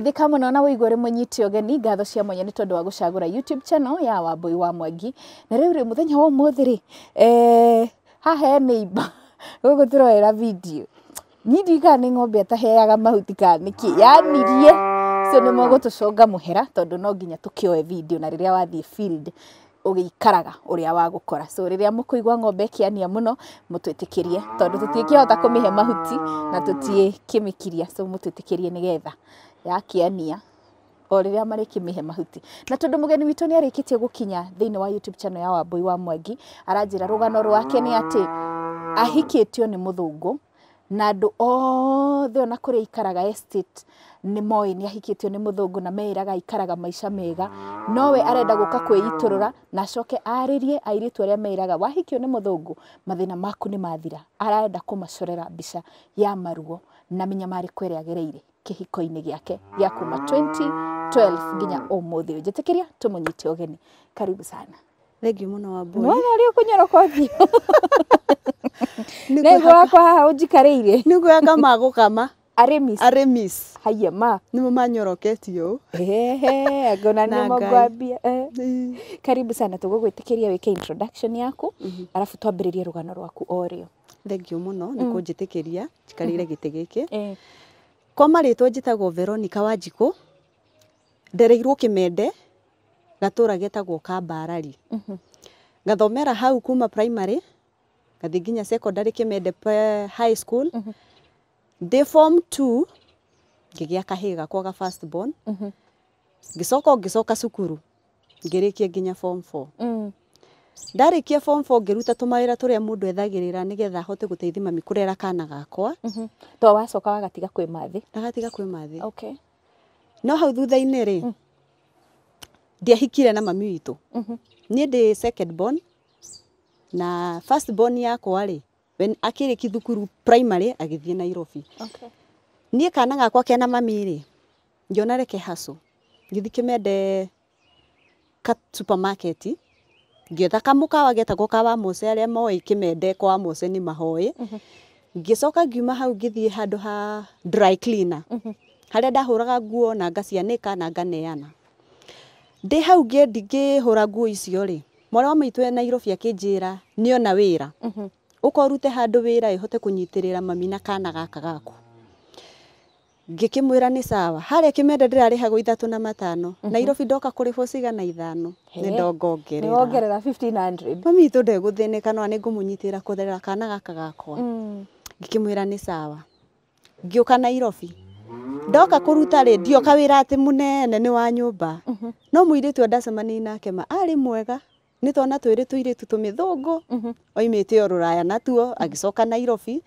geithika muno na wigore munyiti ogeni ngatho cia mwanya ni tondu wa gucagura youtube channel ya wabui wa mwangi na riu ri muthenya wa umuthi ri eh hahe neiba gugu turoera video ni ka ni ngombe ataheaga mahuti ka niki ya yanirie so ni mogo mugutuconga muhera tondu no nginya tukioe video na riria wathii field ugikaraga uria wagukora so riria mukuigwa ngombe kiania muno mutwitikirie tondu tutiikihota kumihe mahuti na tutiikimikiria so mutwitikirie nigetha ya kiania o rä rä a mahuti na tondå må geni witå nä arä kä tie gå kinya thä inä wa youtube channel ya wambui wa mwengi aranjä ra rå gano rwake nä atä ahikä tio nä må thå na andå othe ona kå rä aikaraga estate nä moä nä ahikä tio nä må thå ngå na meäraga aikaraga maica mega nowe arenda gå ka kwä itå rå ra na acoke arä rie airä tu arä a meäraga wahikio nä må thå ngå mathä na maku nä mathira arenda kå macorera mbica ya maruo na minyamarä kw ä rä agereire kihiko-inä gä ake kuma 2012 nginya å må thä å njä tä karibu sana thengiå må no wambårä mwana å kå nyoroka å thiå nä ngå wakwa haha å njikarä ire nä kama Aremis. Aremis. Haya ma. Nimo manyoroketio. Ehe, ngona nimo ngwambia. Eh. Karibu sana tugugwitikiria wike introduction yaku, mm -hmm. alafu rugano rwaku orio. Thank you muno, nikunjitikiria, mm. njikarire giti mhm. giki. Eh kwa maritwa njitagwo Veronica Wanjiku ndereirwo Kimende gatũra getagwo Kambarari mm -hmm. ngathomera hau kuma primary ngathi nginya secondary Kimende high school mm ndi form 2 ngĩgĩa kahĩĩ gakwa ga first born mhm. ngĩcoka ngĩcoka cukuru ngĩrĩkia nginya form 4 ndarĩkia form four ngĩruta tũmawĩra tũrĩa mũndũ ethagĩrĩra nĩgetha hote gũteithia mami kũrera kana gakwa mm-hmm. to wacoka wagatiga kwĩ mathĩ agatiga kwĩ mathĩ okay. no hau thutha-inĩ rĩ mm. ndiahikire na mami witũ mm -hmm. second born na first born yakwa when akĩrĩki kithukuru primary agĩthiĩ Nairobi okay. niĩ kana gakwa kena mami rĩ ngĩona reke haco ngĩthiĩ kĩmende ka supermarket ngĩetha kamũkawa getagwo kawa mũce arĩa moĩ kĩmende kwa mũce ni mahoi mhm. ngĩcoka ngiuma hau ngĩthiĩ handũ ha dry cleaner mhm. harĩa ndahũraga nguo na ngacianĩka na nganeana ndĩ hau ngĩhũra nguo icio rĩ mwarĩ wa maitũ e Nairobi akĩnjĩra nĩona wĩra mhm. ũka ũrute handũ wĩra ĩ hote kũnyitĩrĩra mami na kana gaka gaku ngikimwira ni sawa haria ndirari hago ithatu na matano mhm. nairobi ndoka kuri bo cigana ithano ni ndongongerera wongerera 1500 mami to de guthine kana ni ngumunyitira kutherera kana gaka gakwa mm. ngikimwira ni sawa ngiuka nairobi ndoka kuruta ri ndioka wira ati munene ni wa nyumba mhm. no muiritu ndacemani nake ma ari mwega ni twana twiri tuiritu tumithungu mhm. oimite o natuo agicoka nairobi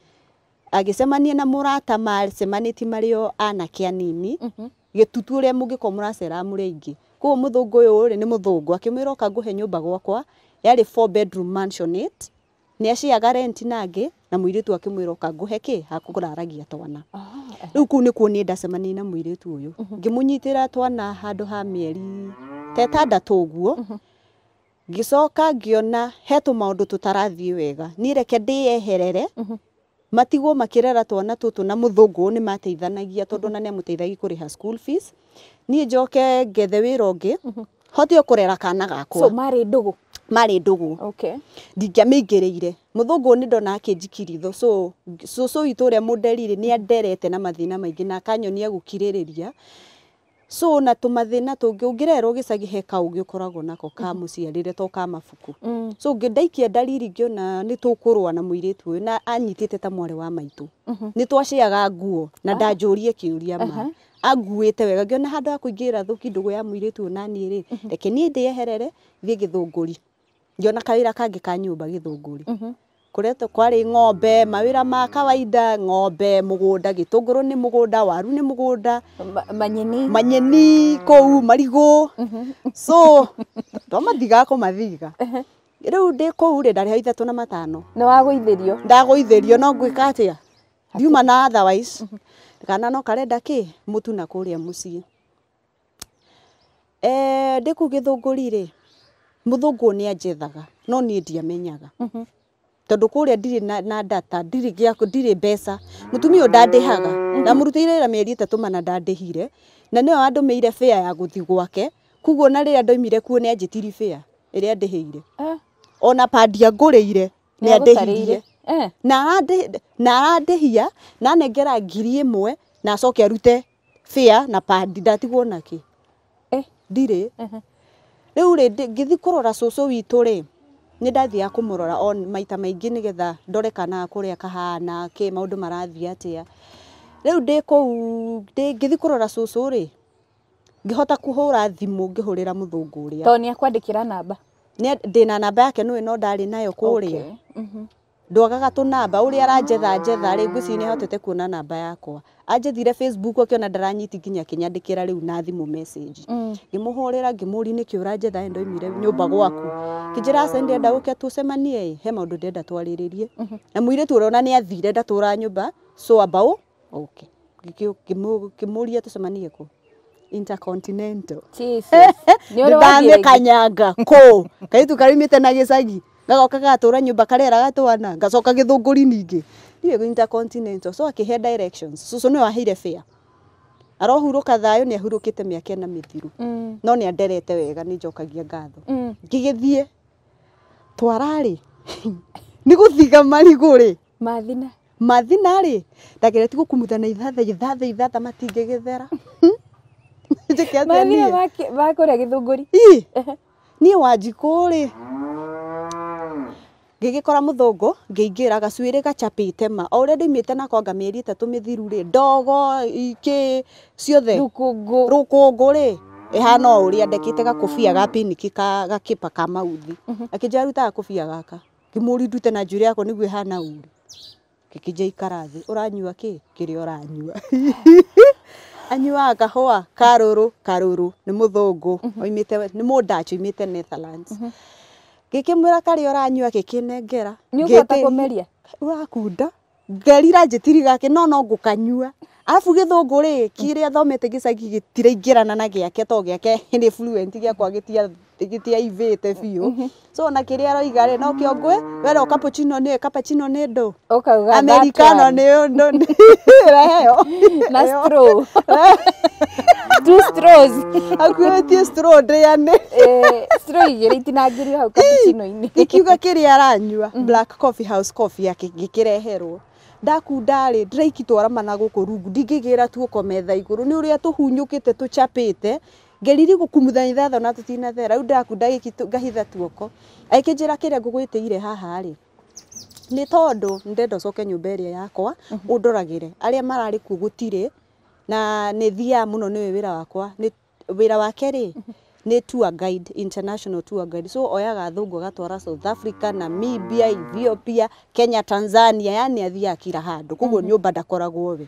agicemanie na murata macemanĩtie marĩ o anake anini mm-hmm. gĩtutu ũrĩa mũngĩkorwo mũracera mũrĩ aingĩ koguo muthungu ũyũ ri ni muthungu akĩmwĩra ũka nguhe nyumba gwakwa yarĩ four bedroom mansionate ni aciaga renti na angĩ na mũirĩtu akĩmwĩra ũka ngũhe kĩ hakũraragia twana ah, eh. rĩu kũu ni niĩ ndacemanirie na muiritu uyu mm-hmm. ngimunyitira twana handu ha mieri ta ĩtandatũ ũguo mm-hmm. ngĩcoka hetu he tũmaũndũ wega ni reke ndĩyeherere matigwo makirera twana tutu na muthungu ni mateithanagia tondu na muteithagi kuri ha school fees ni njoke ngethe wira ungi mhm. hoti okurera kana gako so mari ndugu mari ndugu okay ndingiamingirire muthungu ni ndona akinjikiritho so cucu so, so, itu uria munderire ni anderete na mathina maingi na akanyonia gukiririria so na tumathina tungi ungirerwo gicagi he ugi ukoragwo nako ka muciarire mm-hmm. to ka mabuku mm. so ndaikia ndariri ngiona ni tukurwa na muiritu uyu na anyitite ta mwari wa maitu mm-hmm. ni twaciaga nguo na ah. ndanjurie kiuria ma uh-huh. anguite wega ngiona handu ha kuingira thuki ndugu ya muiritu na ni ri mm-hmm. reke nie ndieherere thie githunguri ngiona kawira kangi ka nyumba githunguri kuretwo kwari ng'ombe mawira ma kawaida ng'ombe mugunda gitunguru ni mugunda waru ni mugunda manyeni manyeni u marigo so twamathiga kumathiga riu ndi u ri ndari hau ithatu na matano ni wagũithirio ndagũithirio no ngwika atia ndiuma na otherwise kana no karenda ki mutu na kuria muci eh ee, ndiku githunguri ri muthungu ni anjethaga no ni ndiamenyaga tondu kuria ndiri na, na data ndiri giako ndiri mbeca mutumia ndandihaga ndamurutire ra mieri itatu mana ndandihire na niyo andumiire fare ya guthi gwake kuguo na riria ndoimire kuo ni anjitiri fare iria eh. ona padi ya nguriire ni andihirie na na andihia na nengera ngiri imwe na acoke arute fare na padi ndatigwo naki eh. ndirä rä u rä ngä thiä kå rora cå nä ndathiaga kå må rora maita maingä nä getha ndore kana kå rä a kahana kä maå ndå marathiä atä a rä u ndä kå u ngä thiä kå rora cåcå rä ngä hota kå ra thimå ngä hå rä ra må å rä nä akwandä kä ra namba ndä na namba yake nä no ndarä nayo kå rä a ndwagaga tå namba å rä a aranjetha njetha rä ngwä ci nä hotete kuona namba yakwa anjethire facebook akiona ndaranyiti nginya akĩnyandĩkĩra kira rĩu na thimu message mm. ngĩmũhũrĩra ngĩmũũria nĩkĩ ũranjetha ndoimire nyũmba gwaku kĩnjĩra aca ndĩrenda gũke tũcemanie he maũndũ ndĩrenda twarĩrĩrie mm-hmm. na mũirĩtu ũrona nĩ athire ndatũra nyũmba so ambaũ oke ngĩmũũria tũcemanie kũ intercontinental nĩndamĩkanyanga kũ kaitu karimĩte na gĩcagi gagoka gatura nyumba karera gatwana ngacoka githunguri ningi ndiwe gå nyita continental so akä he directions cucu nä waheire fair arohuruka thayo nä ahurukite miaka na mithiru mm. no nä anderete wega ni njokagia ngatho ngigä mm. thiä twararä ni gå thiga marigå rä mathina mathina rä ndagä reti gå kumuthana ithatha ithatha ithatha matingä gä thera makå rä a gä thå ngå ni niä ngigikora muthungu ngiingira gacuĩrĩ gachapite ma ore ũrĩa na konga anga mĩeri ĩtatũ mĩthiru rĩ ndogo ikĩ ciothe rukungu rukungu ri o uri andekite gakũbia ga pinki ka gakĩpa ka mauthi mhm. akijaruta ruta gaka ngĩmũũria ndute na njuĩrĩ yako nĩguo ĩhana uri gĩkĩnjĩra ikara thĩ ũranyua kĩ kĩrĩa ũranyua anyuaga kahũa karuru karũrũ nĩ mũthũngũ mhm. oimĩte nĩ mũndaci oimĩte Netherlands mhm gikimwira karia uranyua gikinengera ngiukwenda kumeria urakunda ngerira njitiri gake nono no arabu githå ngå rä kä rä a thomete gä cagi gä tiraingärana na gä ake to gä ake nä fluent gä akwa gä tiaivä te biå mm-hmm. so na kä rä a aroiga rä nokä o ngwä wera å kapuchino nä kapuchino nä ndå ukauga amerikano nä ndå reheo na stro two stros akuä tie stro ndä a nä eh, stro igä rä itinangä rio hau kapuchino-inä ikiuga kä rä a aranyua mm-hmm. black coffee house coffee akä gä kä reherwo ndakundarä ndä raikitwara mana gå kå rungu gä ra tu kometha igå rå nä å rä a tå hunyå kä te tå capä te ngeriri gå kumuthania thatha na tå tinathera rä u ngahitha tuoko agäkä njä ra kä rä a ngå gwä tä ire haha nä tondå nä ndenda å coke nyå mba ä rä a yakwa å mhm. ndoragä re arä a mararä kuo gå tirä na nä thiaga må no nä wä ra wakwa wä ra wake rä nä tour guide international tour guide so oyaga thungu gatwara South Africa Namibia Ethiopia Kenya Tanzania yani athia kira handu kugo mm -hmm. nyumba ndakoragwo we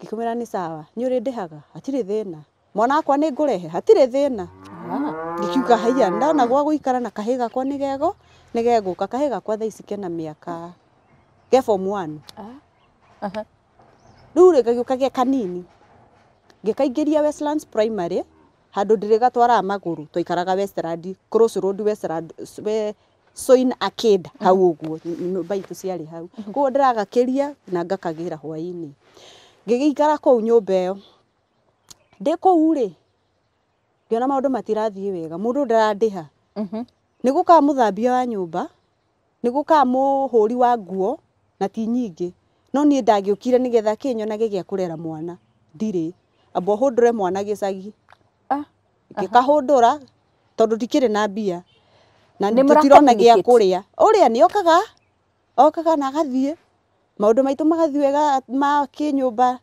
ngikumira ni sawa ni uri ndihaga atire thina mwana akwa nä ngå rehe hatirä thina ngikiuga haiya ndona gwa guikara na kahiga kwa nä gego nä gegå ka kahiga kwa thaa kena miaka ge form 1 rä u rä gagiå ka ge kanini ngä westlands primary Westlands primary handå ndä rä gatwaraga magå rå twaikaraga westland mhm. hau å guo mba itå ciarä hau mhm. kå guo ndä ragakä ria na ngakagä ra hwainä ngä gä ikara kå u nyå mba ä yo ndä kå u rä ngä ona maå ndå matirathiä wega må ndå ndarandä ha mhm. nä gå kaga må thambia wa nyå mba nä gå kaga må hå ri wa nguo na ti nyingä no niä ndagä å kire nä getha kä nyonage gä a kå rera mwana ndirä ambwo hå ndå re mwana gä cagi gikahundura tondu ndikiri na mbia na tutirona gia kuria uria ni okaga okaga na gathie maundu maitu magathie wega ma kinyumba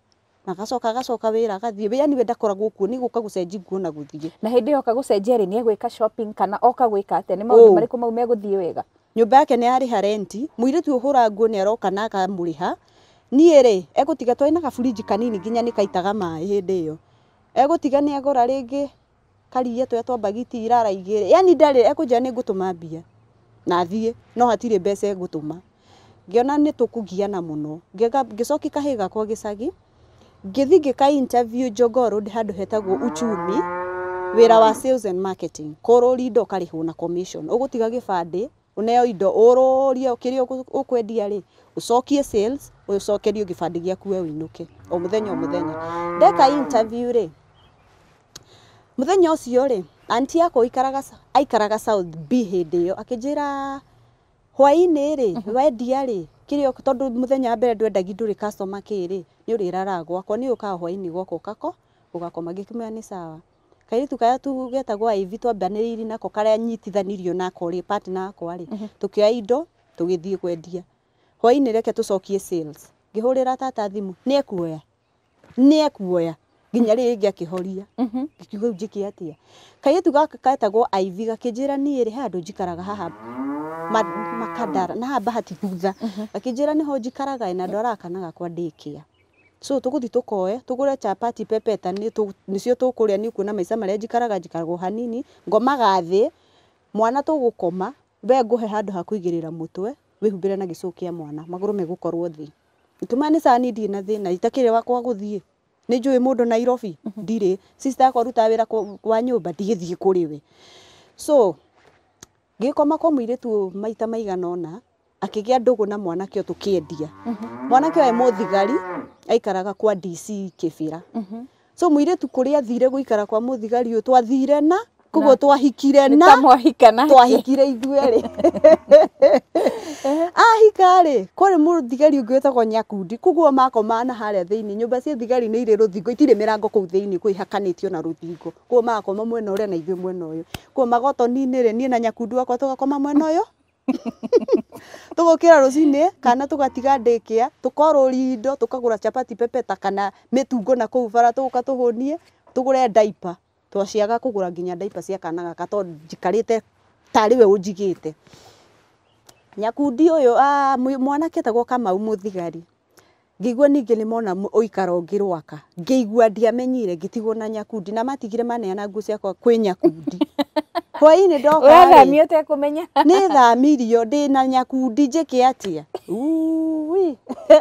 na gacoka agacoka wira agathie yani we ndakoragwo kuo ni guka gucenji nguo na guthie na hindi yoka gucenjia ri ni egwika shopping kana oka gwika atia ni maundu mariku mau meguthie wega nyumba yake ni ariha renti muiritu uhura nguo ni aroka na akamuriha niä rä egå tiga twä na gaburinji kanini nginya nä kaitaga maä hä ndä ä yo egå tiga nä agora rä ngä karia twetwo mbagiti irara igĩrĩ yani ndarĩ ekũnjĩra nĩ ngũtũma mbia na thiĩ no hatirĩ mbeca egũtũma ngĩona nĩ tũkũgiana mũno ngĩcoki kahĩ gakwa gĩcagi ngĩthiĩ ngĩka interview Jogoo Road handũ hetagwo Uchumi wĩra wa sales and marketing kũrũri indo ũkarĩhwo na commission ũgũtiga gĩbandĩ uneo indo ũrũrie kĩrĩa ũkwendia rĩ ũcokie sales ũcokerio gĩbandĩ gĩaku we ũinũke o mũthenya o mũthenya ndeka interview rĩ muthenya ucio ri anti yako aikaraga aikaraga south b hindi yo akinjira hwaini ri mhm. wendia ri kirio tondu muthenya mbere ndwendagi nduri customer kiri ni urirara gwakwa ni uka hwaini gwoko kako ugako gikimya ni sawa kairitu kaya tu getagwo iv twambaniriiri nako kare nyitithanirio nako ri partner akwa ri mhm. tukia indo tugithie kwendia hwaini reke tucokie sales ngihurira tata thimu ni ekuoya ni ekuoya nginya rä ngä akä horia mm-hmm. gä kiuga u njä kä atä a tu gaka getagwo aivi gakä njä ra niä rä he andå njikaraga haha makadara na hamba hatithutha mm-hmm. gakä njä ra nä ho njikaraga na andå arakanaga kwa ndä kä a so tå gå thiä tå koe tå gå re chapati pepeta nä cio tå kå rä a nä kuona maica marä a njikaraga njikaragwo hanini ngomaga thä mwana tå gå koma we ngå he handå ha kå igä rä ra må twe wä humbä re na gä cå kä a mwana magå rå megå korwo thä itå ma nä saa nindiä na thä na itakä rä wakwa gå thiä nä njå ä må ndå nairobi mhm. ndirä sister akwa rutaga wä ra wa nyå mba ndigä thiä kå rä we so gä koma kwa må irä tu maita maigana ona akä gä a ndå gå na mwanake å tå kä endia mhm. mwanake å e må thigari aikaraga kwa dc kä bä ra mhm. so må irä tu kå rä athire gå ikara kwa må thigari å twathire na koguo twahikire na twahikire ithuĩ rĩ ahika rĩ kwarĩ mũthigari ũngĩ wĩtagwo nyakundi koguo makomana harĩa thĩinĩ nyũmba cia thigari nĩ irĩ rũthingo itirĩ mĩrango kũu thĩinĩ kwĩ hakanĩtio na rũthingo koguo ma mwena ũrĩa na ithuĩ mwena ũyũ koguo magotoni-inĩ rĩ niĩ na nyakundi wakwa tũgakoma mwena ũyũ tugukira rucini kana tugatiga ndikia tukoruri indo tukagura chapati pepeta kana mitungo na kuu bara tuguka tuhunie tugure daipa twaciaga kugura nginya ndaipa cia kana gaka to jikarite tari we ujigite nyakundi uyu mwanake etagwo kamau muthigari ngiigua ningi ni mona uikara ngirwaka ngiigua ndiamenyire ngĩtigwo na nyakundi na matigire maneana nguo ciakwa kwĩ nyakundi hwaĩ-inĩ kumenya ni thamirio ndi na nyakundi njĩke atĩa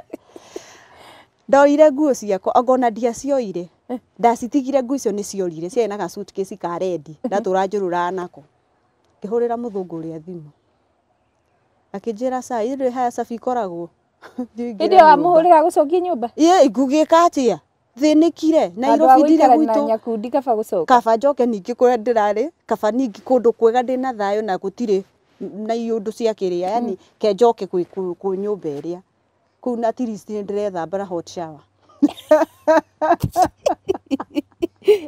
ndoire nguo ciakwa ongona ndiacioire Eh, ndacitigire ngu icio nä ciorire ciae nagacikaara agugä ka thä nä kire nairobiire gkabanjke iäkwndaabäk då kwega dä nathayagå taiå ndå ciakä räakejke nyåmbaä rä adäre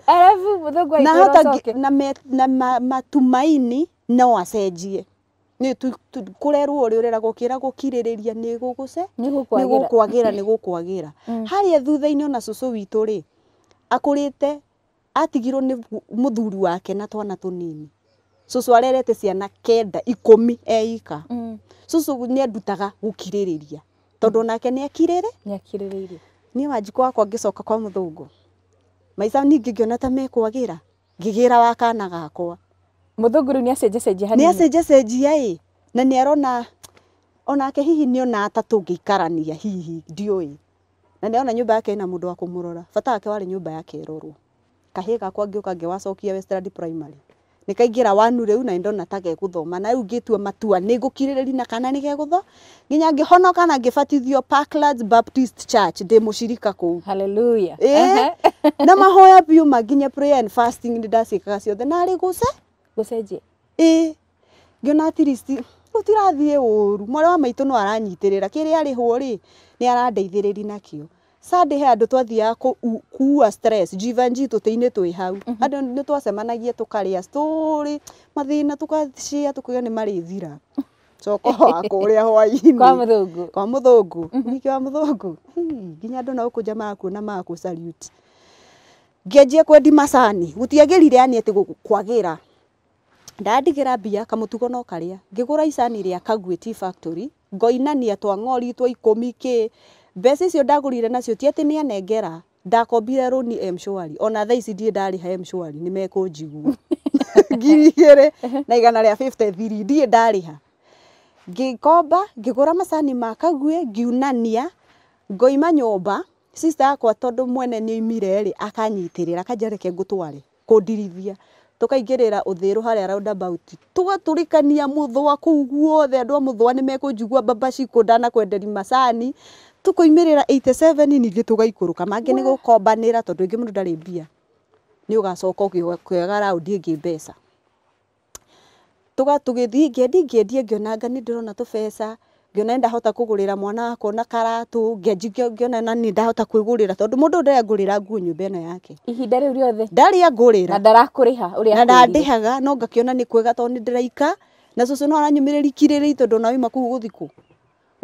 arabu muthungu na hata na, me, na ma, matumaini no acenjie ni tu, å rä å rera gå kä ra gå kirä rä ria nä gå gå ce nä gå kwagä ra nä gå kwagä ra mm. harä a thutha-inä ona cåcå witå rä akå rä te atigirwo nä må thuri wake na twana tå nini cåcå arerete ciana kenda ikå mi eika mm. nä endutaga gå kirä rä ria tondå onake nä akirä rä niä wanjikå wakwa ngä coka kwa må thå ngå maica ningä ngä ona ta mekwagä ra ngä gä ra wa kana gakwa må thå ngå rä u nä acenjacenjia nä ä na nä arona onake hihi nä ona ta ngä ikarania hihi ndiå na nä arona nyå mba yake ä na må ndå wa kå må rora bata wake warä nyå mba yake ä rorwo kahä gakwa ngä å ka ngä wacokia primary nikaingira wanu riu na ndona ta geguthoma na riu ngitua matua ni ngukiririria na kana ni gegutho nginya ngihonoka na ngibatithio Parklands Baptist Church ndi mushirika kuu haleluya eh na mahoya biu nginya prayer and fasting ndi ndacikaga ciothe na ari guce gucenjie eh ngiona at least gutirathie uru mwarä wa maitå no aranyitä rä ra kä rä arä hwo rä nä arandeithä rä ri nakio Sunday he andu twathiaga kuua stress jivanji tutiini twi hau mhm. andu ni twacemanagia tukaria story mathina tukashia tukiuga ni marithira cokoho waku uria hwaini kwa muthungu kwa muthungu wiki mhm. wa muthungu nginya andu nao kunja makuona makusalute ngianjia kwendi macani gutiagirire ani ati kwagira ndadigira mbia kamutugo no karia ngigura icani ria kagwiti factory ngoinania twa ng'ori twa ikumi kii mbeca icio ndagũrire nacio ti atĩ nĩ anengera ndakombire rũni M-shwari ona thaa ici ndirĩ ndarĩha M-shwari nĩ mekũnjigua ngiri igĩrĩ na igana rĩa 53 ndirĩ ha ngĩkomba ngĩgũra macani ma kaguĩ ngiunania ngoima nyũmba sister yakwa tondũ mwene nĩ oimire rĩ akanyitĩrĩra akanja reke ngũtware kũndirithia tũkaingĩrĩra ũthĩru harĩa roundabout tũgatũrĩkania mũthũa kũu guothe andũ a mũthũa nĩ mekũnjigua mbamba cikũ ndanakwenderi macani tukoimirira 87 ningä tå gaikå mangä nä gå kombanä ra tondå ä ngä må ndå ndarä mbia nä å gacoka å kioga raå ngä mbeca tå gä thiä ngä endi ngä endie ngä onanga nä ndä rona tå mbeca ngä ndahota kå gå rä ra mwana wakwa na karatå ngä ona na nä ndahota kwä gå rä ra tondå må ndå ndäragå rä ra nguo nyå mba ä no yake ihinda rä u rĩothe ndarä a ngå rä ra na ndandä haga no ngakĩona nä kwega tondå nä ndä raika na cå cå no aranyå mä rä ri kirä rä i tondå ona waima kå u gå thikå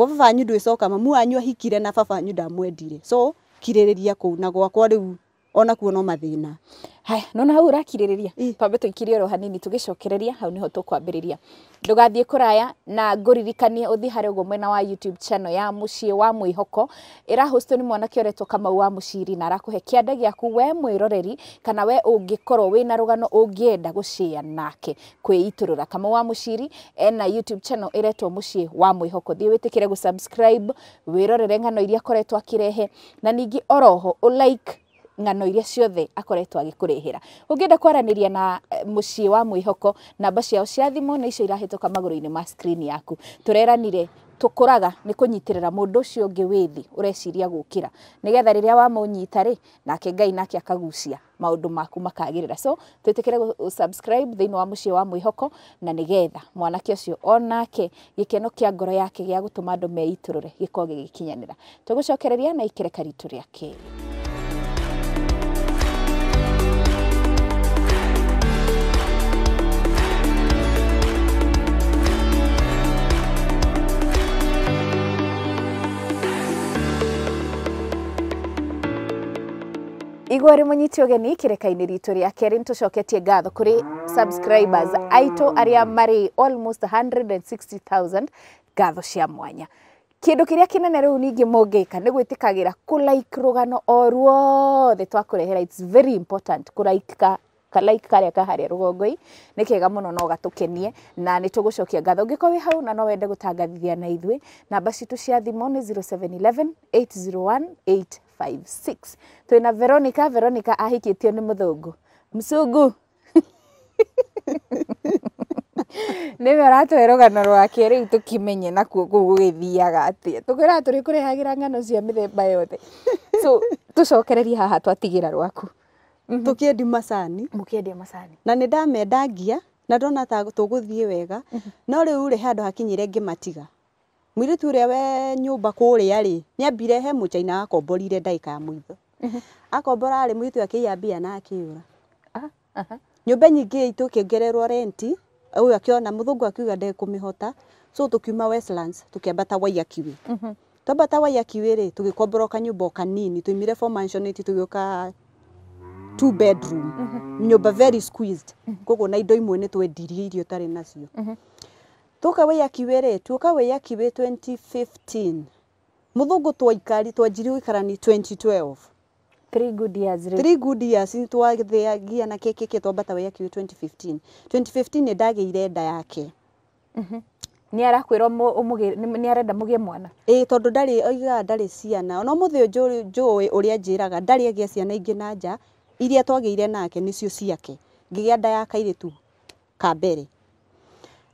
wo baba wanyu ndwicoka mamu wanyu ahikire na baba wanyu ndamwendire so kiririria kuu na gwakwa riu ona kuo no mathina haya nona hau urakirĩrĩria twambe tũikire oro hanini tũgĩcokereria hau niho tũkwambĩrĩria ndugathie kuraya na ngũririkanie uthi harĩ ugo mwena wa youtube channel ya mũciĩ wa mwihoko mwĩhoko ĩrahostwo ni mwanake ũretwo kamau wa mũciri na arakũhe kĩanda gĩaku we mwiroreri kana we ũngĩkorwo wĩna rugano ungienda gucia nake kwĩitũrũra kamau wa mũciri ena youtube channel ĩretwo mũciĩ wa mwihoko thie thiĩ gu subscribe wĩrorere ng'ano iria akoretwo akĩrehe na ningi oroho u like ng'ano iria ciothe akoretwo agikurehera ungienda kwaraniria na eh, mucii wa mwĩhoko namba ciao cia thimũ nĩ icio irahituka maguru inĩ ma screen yaku tureranire tukuraga ni kunyitirira mundu ucio ungi withi ureciria gukira nigetha riria rĩrĩa wamũnyita rĩ nake ngai nake akagucia maũndũ maku makagirira so twitikire subscribe thini wa mucii wa mwĩhoko na nigetha mwanake ucio onake gikeno kia ngoro yake gia gutuma andũ meiturure gĩkorwo gikinyanira tugucokereria na ikereka ritũ rĩa kerĩ igwa rä må nyiti å geni kä rekainä ritå rä akerä nä tå coketie ngatho kå rä subscribers aitå arä a marä almost 160,000 ngatho cia mwanya kindu kiria kinene riu ningi mungika ni gwitikagira kulike rugano o ruothe twakurehera its very important kulike ka kalike karia kaharia rugongoi nä kega må no no gatå na nä tå gå cokia ngatho ngä korwo wä hau na no wende gå tangathithia na basi namba citå cia thimo nä 0711 801 five six twina veronica veronica ahikitio ni muthungu msungu we ũratũhe rũgano rwake rĩu tũkimenye nakuo kũu gũgĩthiaga atĩa tũkwĩraga tũrĩ kũrehagĩra ng'ano cia mĩthemba yothe so tũcokererie haha twatigĩra rwaku mhm. tũkĩendia macani mũkĩendia macani na nĩ ndamendangia na ndona ta tũgũthiĩ wega mhm. no rĩu rĩ handũ hakinyire matiga mwiritu ũrĩa we nyũmba kũrĩa rĩ nĩ ambire he mũchaina akomborire ndagĩka ya mũitho mhm. akombora rĩ mũirĩtu akĩiya bia na akĩũra nyũmba nyingĩ itũ ũkĩongererwo renti ũyũ akĩona mũthũngũ akiuga ndekũmĩhota so tũkiuma Westlands tũkĩambata Waiyakiwi mhm. twambata Waiyakiwi rĩ tũgĩkomborwo kanyũmba o kanini twoimire four mansionate tũgĩũka two bedroom mhm. nyumba very squeezed koguo na indo imwe nĩ twendirie iria tari nacio tuka tukawe tuka tukawe yakiwe 2015 muthungu twaikari twanjiri ikarani 2012 three good years three good years Ni tuwa thea gia na keke ke tuwa bata we kiwe 2015 2015 ni ndagiire nda yake mm -hmm Ni arakwä rwo nä arenda må gä e mwana ä tondå dali oigaga ndarä ciana ona må thä å njå å rä a njä raga ndarä agä a ciana ingä na nja iria twagä ire nake nä cio ciake ngä gä a nda tu Kabere.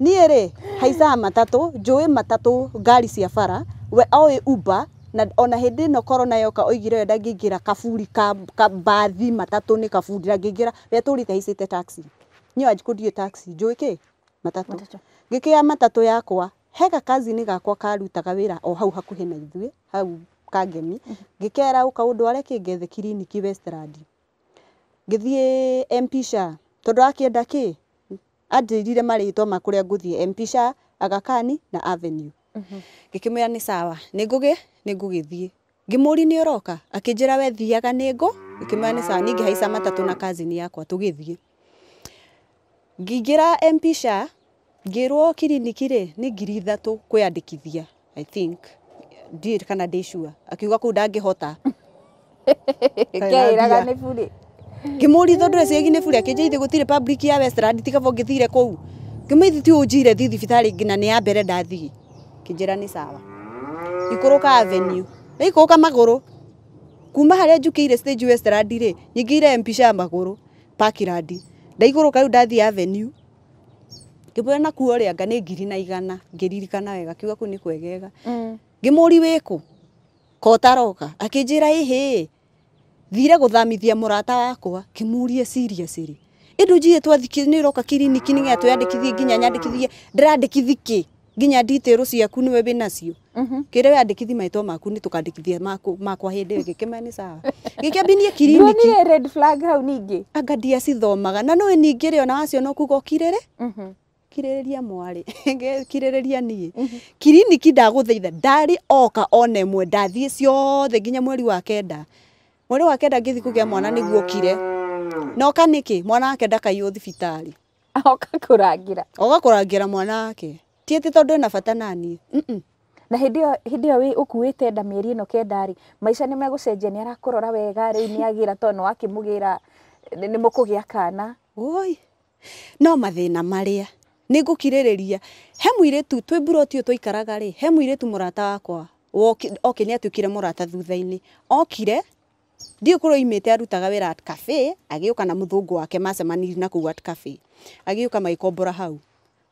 niä rä haicaga matatå njå matatå ngari cia bara we oä uba na ona hä ndä ä no korona yoka oigire yo ndangä ingä ra kaburi ka, ka mbathi matatå nä kaburi ndangä ingä ra we tå rä te haicä te taxi nä anjikå ndiä taxi njå kä matatå ngä kä ya matatå yakwa he gakazinä gakwa karutaga wä ra o hau hakuhä na ithuä hau kangemi mhm. ngä kera å ka å ndware kä ngethe kiriniki westland ngä thiä mpisha tondå akä enda kä andirire marito makuria kũrĩa Mpisha, agakani na Avenue. Mhm. Ngĩkĩmwĩra ni sawa, nĩ ngũgĩ, nĩ ngũgĩthiĩ. ngimuri ni uroka akinjira we thiaga ni ngũ, ngĩkĩmwĩra ni sawa, niĩ haisa matatu na kazi ni yakwa tũgĩthiĩ. Ngĩingĩra Mpisha, ngĩrwo kiriniki rĩ nĩ ngiri ithatũ kwĩyandĩkithia I think ndirĩ kana ndĩ sure akiuga kũu ndangĩhota ngeĩraga nĩ burĩ ngimuri tondu recegi ni buri akinjeithi gutire public ya Westland tiga bo ngithire kuu ngimwithi ti unjire thi thibitari ngina ni ya mbere ndathii kinjira ni sawa ikuruka avenue ndaikuruka maguru kuma haria njukire stage Westland ri nyingire MP shamba maguru Parkland ndaikuruka riu ndathii avenue ngimwira na kuo ria nga ngiri na igana ngiririkana wega kiuga kuu ni kwegega mm. ngimuri wiku kotaroka akinjira ihi thire guthamithia murata wakwa kimurie seriously indu njie twathiki ni roka kiriniki ni ngeto yandikithie nginya nyandikithie ndirandikithiki nginya details ciaku niwe wä nacio mhm. kire we andikithi maitwa maku ni tå maku makwa hä ndä ä gä kä me nä cawa gä kä ambinirie kirinihau ningä anga ndiacithomaga na no ni ngire ona wacio no kugo kirere rä mhm. kirä rä ria mwarä kirä rä mhm. kiriniki ndagå theitha oka one mwe ndathie ciothe nginya mweri wa kenda mweri wa kenda ngä kugia mwana nä guokire na oka nä mwana wake ndakaiywo thibitarä oka kå rangä ra oka kå rangä ra mwana wake tiätä tondå na bata nani mm -mm na hä ndä ä yo å te nda mä eri no kenda rä maica nä megå ni nä arakå rora wega rä u nä agä ra tondå wakä må kana oi no mathä na marä a nä ngå kirä rä he mwirä tu twä mburoti å twaikaraga rä he mwirä tu må rata wakwa okä nä atuä kire må rata thutha-inä okire ndikurå imä arutaga wä ra at cafe agä å ka na må thå ngå wake macemanirie na kå u at cafe agä å ka magä hau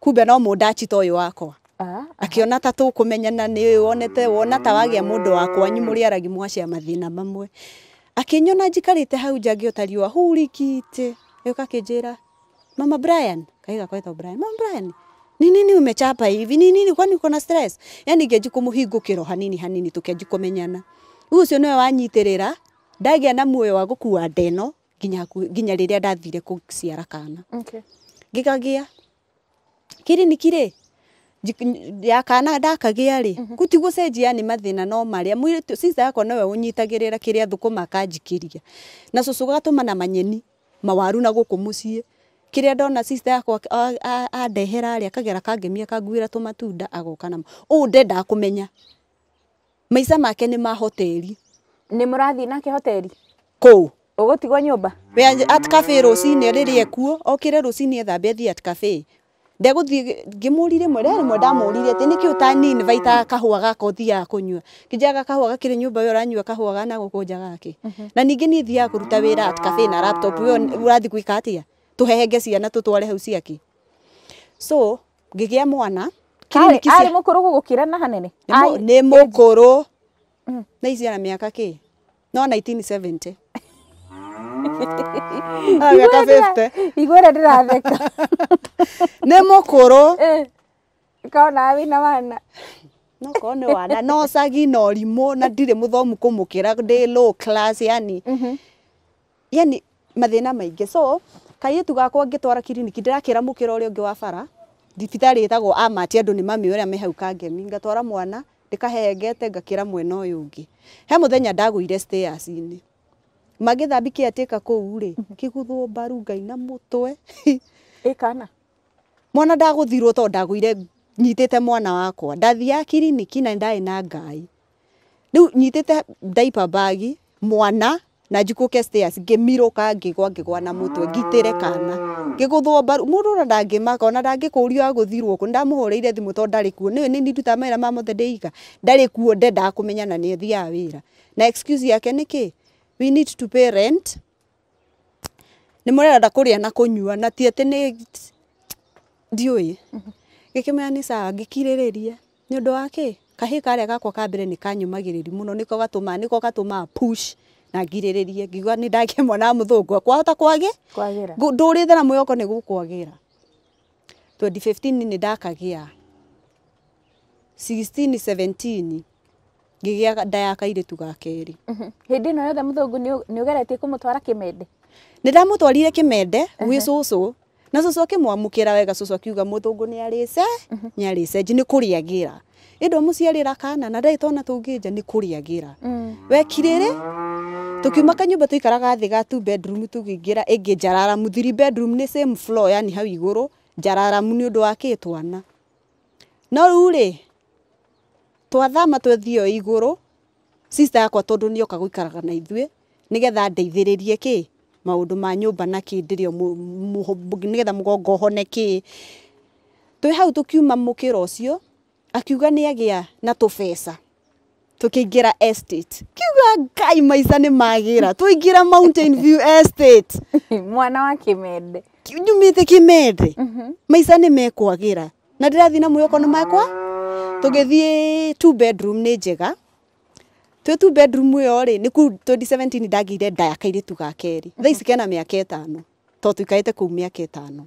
kumbe no må ndachita å yå wakwa ah, ah. akiona ta tå kå menyana nä wonete wona ta wagä a må ndå wakwanyu må rä aragi mwacia mathä na mamwe akinyona njikarä te hau njangä ota riå a hurikite gä å ka kä njä ra mama brian kaiga kwaitwo brian mama brian ni nini umechapa hivi ni nini kwani uko na stress yani ngeji kumuhingukiro hanini hanini tukeji kumenyana ucio niwe wanyitirira ndagĩa na muoyo wa gũkua nda ĩno nginya rĩrĩa ndathire gũciara kana kiri ni kire ya kana ndakagĩa rĩ mhm. kuti gũcenjia nĩ mathĩna no marĩa sisa yako yakwa nowe ũnyitagĩrĩra kĩrĩa thũkũma akanjikĩria na cũcũ gatũma na manyeni mawaru na gũkũ mũciĩ kĩrĩa ndona sister yakwa andehera rĩ akagera kangemia kanguĩra tũmatunda agoka namo ũũ ndendaga kũmenya maica make nĩ mahoteli hoteri ni må rathiä nake hoteli kå u å gå we at cafe rå cinä rä ekuo okire re rå cinä ethambia thiä at cafe ndegå thiä ngä må rire mwe rä mwe ndamå rire atä nä kä å taninvaita kahå a gaka å mhm. thiaga kå nyua kä njaga kahå a gakä rä nyå mba yo ranyua kahå a gana gå kå gake na ningi ni thiaga kå ruta wä at cafe na laptop yo urathi rathiä gwä ka atä a tå hehenge ciana tå tware hau ciake so ngä gä mwana arä må kå rå gå gå na hanene ni mukuru mm. na ici ana mä aka no 1970 ah. ah, miaka 50 igora ndiratheka nä må kå rå na wana nokorwo wana no cagi na na ndirä må thomu kå må kä ra low class yani mhm. yani mathä na maingä so kairä tu twara kiriniki ndä rakä kä ra å rä a å ngä wa bara thibitarä tagwo amati andå nä mami å rä a me hau kangemi ngatwara mwana ä kahehengete ngakä ra mwena å yå å ngä he må thenya ndagå ireinä magä thambi kä atiä ka kå u-rä mhm. kä guthwo mbarungai na må twe ä kana mwana ndagå thirwo tond ndagå ire nyitä te mwana wakwa ndathiyakirinikina ndaä na ngai rä u nyitä te dbagi mwana na njukuke stairs ngimiruka ngigwa ngigwa na mutwe ngitire kana ngiguthwo mbaru mundu ura ndangimaka ona ndangikurio aguthirwo ku ndamuhoreire thimu to ndari kuo ni ni nduta mera ma mothe ndeiga ndari kuo ndendaga kumenyana ni thia wira na excuse yake ni ki we need to pay rent ni murera rerenda kuria na kunyua na ti ati ni ndiå gä kä mena nä sawa ngä ni rä wa ki kahä karä a gakwa kambere nä kanyå magä rä ri må ko gatå ma ko gatå push na ngiriririe ngiuga ni ndake mwana muthungu kwahota kwage kwagira ndurite na mwihoko ni gukwagira 2015 ni ndakagia 16 17 ngigia nda ya kairitu ga keri mhm. hindi ino yothe muthungu ni ugeretie kumutwara kimende ni ndamutwarire kimende gwi cucu na cucu akimwamukira wega cucu akiuga muthungu ni arice mhm. ni arice nji ni kuriagira indo muciarira kana na ndaitona tunginja ni kuriagira mm. we kiriri tukiumaka nyumba tuikaraga thä ga two bedroom tugäingä ra ä ngä njararamu bedroom ni same floor yani hau igå rå njararamu nä å ndå wa kä twana no rä twathama twethio iguru sister yakwa tondu ni oka guikaraga na ithuä nigetha ndeithiririe ki maundu ma nyumba na ki ndirio nigetha mugongo hone ki twi hau tukiuma kiuma ucio akiuga ni agia na tå tukiingira estate kiuga ngai maica nä magä ra mountain view estate mwana wa kimende nyumite kimende mm -hmm. maica nä mekwagä na ndä na mwä oko makwa tå gä two bedroom ni njega twä two bedroom ä yo rä nä ku 2017 ndagä ire nda ya kairä tu gakerä thaa ici mhm. kena miaka aka to tå ikaä te kå u mä aka ätano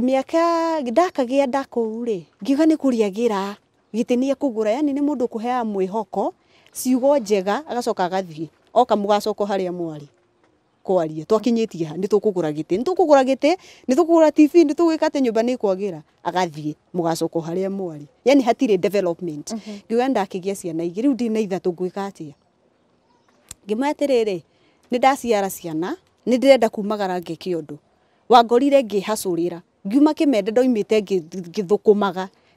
mä aka ndakagä ngiuga ni kuriagira gĩtĩ nĩ ekũgũra yani ni mundu kuhea mwihoko ciugo njega agacoka agathiĩ oka hari harĩa mwari kwaria twakinyitie ha mhm. nĩ tũkũgũra gĩtĩ nĩ tũkũgũra gĩtĩ nĩ tũkũgũra tv nĩ tũgwĩka nyumba ni nĩ kwagĩra agathiĩ hari harĩa mwari yani hatire development ngiuga ndakĩgĩa ciana igiri ndi na ithatũ ngwĩka atĩa ngĩmwĩra atĩrĩrĩ nĩ ndaciara ciana nĩ ndĩrenda kumagara ngeke ũndũ wangorire ngĩhacũrĩra ngiuma kĩmende ndoimĩte ngĩthũkũmaga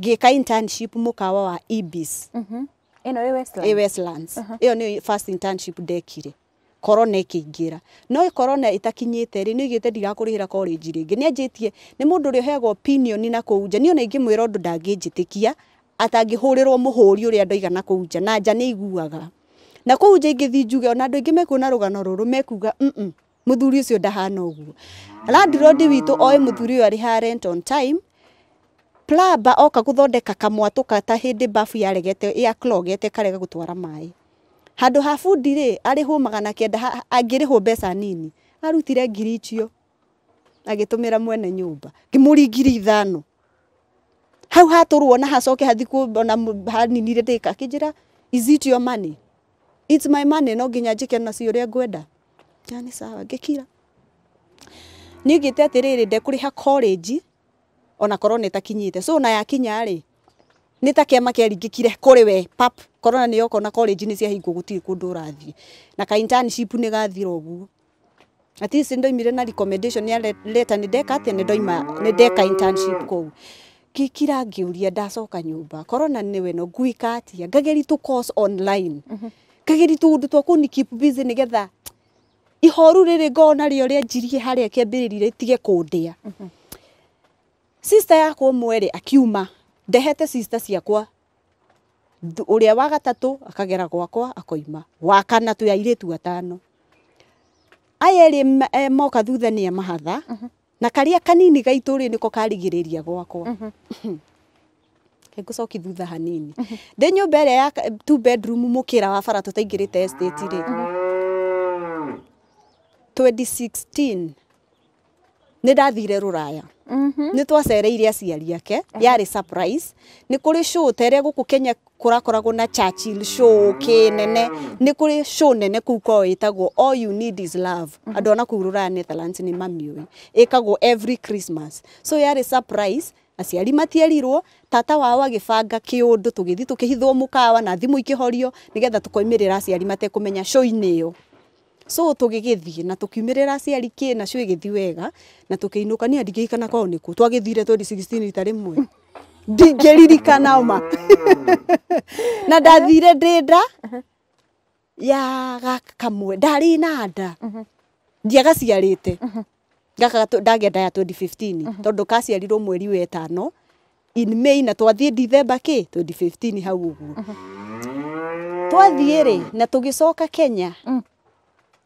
ngä internship mukawa wa ibis ä mm-hmm. westlands ä yo nä internship ndekire korwo na ä kä ingä ra no ä korwo na ä takinyä te rä nä gä te ndigakå rä hä ra korä rä ngä nä anjä tie nä må ndå å rä a heagwo opinion na kå unja nä ona ingä mwä ra å ndå ndangä njä tä kia atangä hå rä rwo må hå ri å rä a ndoigana kå unja na nja nä iguaga na kå unja ingä thinjuge ona andå aingä mekuona rå gano rå rå mekuga må thuri å cio ndahana å guo landrod witå oä må thuri å yå arä ha rent on time plaba oka kuthondeka kamwatuka ta hindi bafu yaregete ya clogete karega gutwara mai handu ha fundi ri ari hu magana kenda angiri hu mbeca nini arutire ngiri icio agĩtũmĩra mwene nyumba ngĩmũri ngiri ithano hau hatũrwo na hacoke hathikwo ona haninire ndĩka kinjira is it your money it's my money no ginya jike na nacio ria ngwenda yani sawa ngĩkira niĩ ngĩte atĩrĩrĩ ha college ona korona itakinyite so na yakinya ri ni ta kä ama kä aringä we pap korona ni yoko na college ni ciahingwo gå tirä kå ndå na ka internship ni gathira å at least ndoimire na recommendation ya leta ni deka atä nä ndoima ni deka internship kå u kira ngä å ria ndacoka nyå mba korona nä weno ngwika atia ngagä ritå course online ngagä ritå ndu ndå twakå nä keep busy ni getha ihoru riri ngona rä o rä anjirie harä a tige kundia ndä mhm. a it yakwa mwerä akiuma ndeheteit ciakwa å rä a wa gatatå akagera gwakwa akoima wa kana tå ya irä tu atano a erä eh, moka thutha nä a mahatha mhm. na karä a kanini gaitå rä nä ko karigä rä ria gwakwa kengå mhm. coki thutha hanini tdä mhm. nyå mba ä rä a ya t må kä ra wabara tå teingä rä terä nä ndathire rå raya mm-hmm. nä twacereire aciari ake yarä surprise nä kå rä show teria gå kå kenya kå rakoragwo na Churchill show kä nene nä kå rä show nene kå u kwao ĩtagwo all you need is love mm-hmm. andå ona kå u rå raya Netherlands ä every Christmas so yarä surprise aciari matierirwo tata wao agibanga kiundu tugithi tukihithwo mukawa na thimu ikihorio nigetha tukoimirira aciari matekumenya show-ini so tugigithie na tukiumirira ciari ki na cio githi wega na tukiinuka ni ndingikana kwao niku twagithire 2016 rita rimwe ndingĩririkana ma na ndathire ndĩ nda ya gakamwe ndarĩ na nda ndiagaciarĩte gaka ndagĩa ya 2015 tondũ kaciarirwo mweri wa ĩtano in May na twathiĩ Dithemba kĩ 2015 hau ũguo twathiĩ rĩ na tũgĩcoka Kenya mm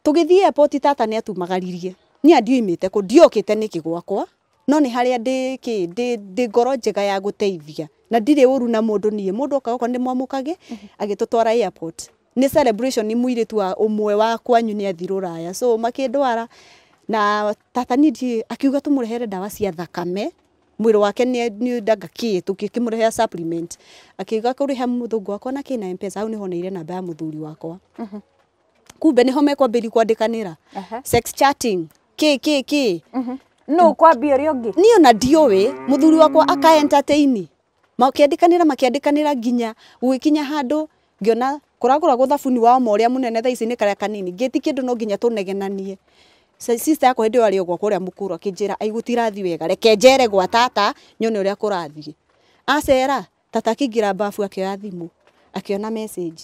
tugithie airport tata ni atumagaririe ni andiuimite ku ndiokite niki gwakwa no ni haria ndi ki ndi ndi ngoro njega ya guteithia na ndire uru na mundu nie mundu okagoka ndi mwamukage mm -hmm. agitutwara airport ni celebration ni muiritu wa umwe wa kwanyu ni athiru raya so makindwara na tata ni nidi akiuga tumurehere ndawa cia thakame mwiri wake ni ndanga kitu kikimurehe supplement akiuga kuriha muthungu wakwa na kina mpesa au honeire namba ya muthuri wakwa uh mhm. -huh kumbe niho mekwambĩria kwandĩkanĩra uh -huh. sex chatting ki ki ki uh mhm. -huh. no kwambia ũrĩa ũngĩ niĩ ona ndiũĩ mũthuri wakwa aka entertain makĩandĩkanĩra makĩandĩkanĩra nginya gũgĩkinya handå ngĩona kũragũragwo thabuni wao ma ũrĩa mũnene thaa ici nĩ kanini ngĩti kĩndũ no nginya tũnegenanie sister yakwa hĩndĩ ĩyo arĩ gwakwa ũrĩa mũkũrũ akĩnjĩra aigũtirathiĩ wega reke njere gwa tata nyone ũrĩa kũrathiĩ acera tata akĩingĩra mbabu akĩoya thimũ akiona message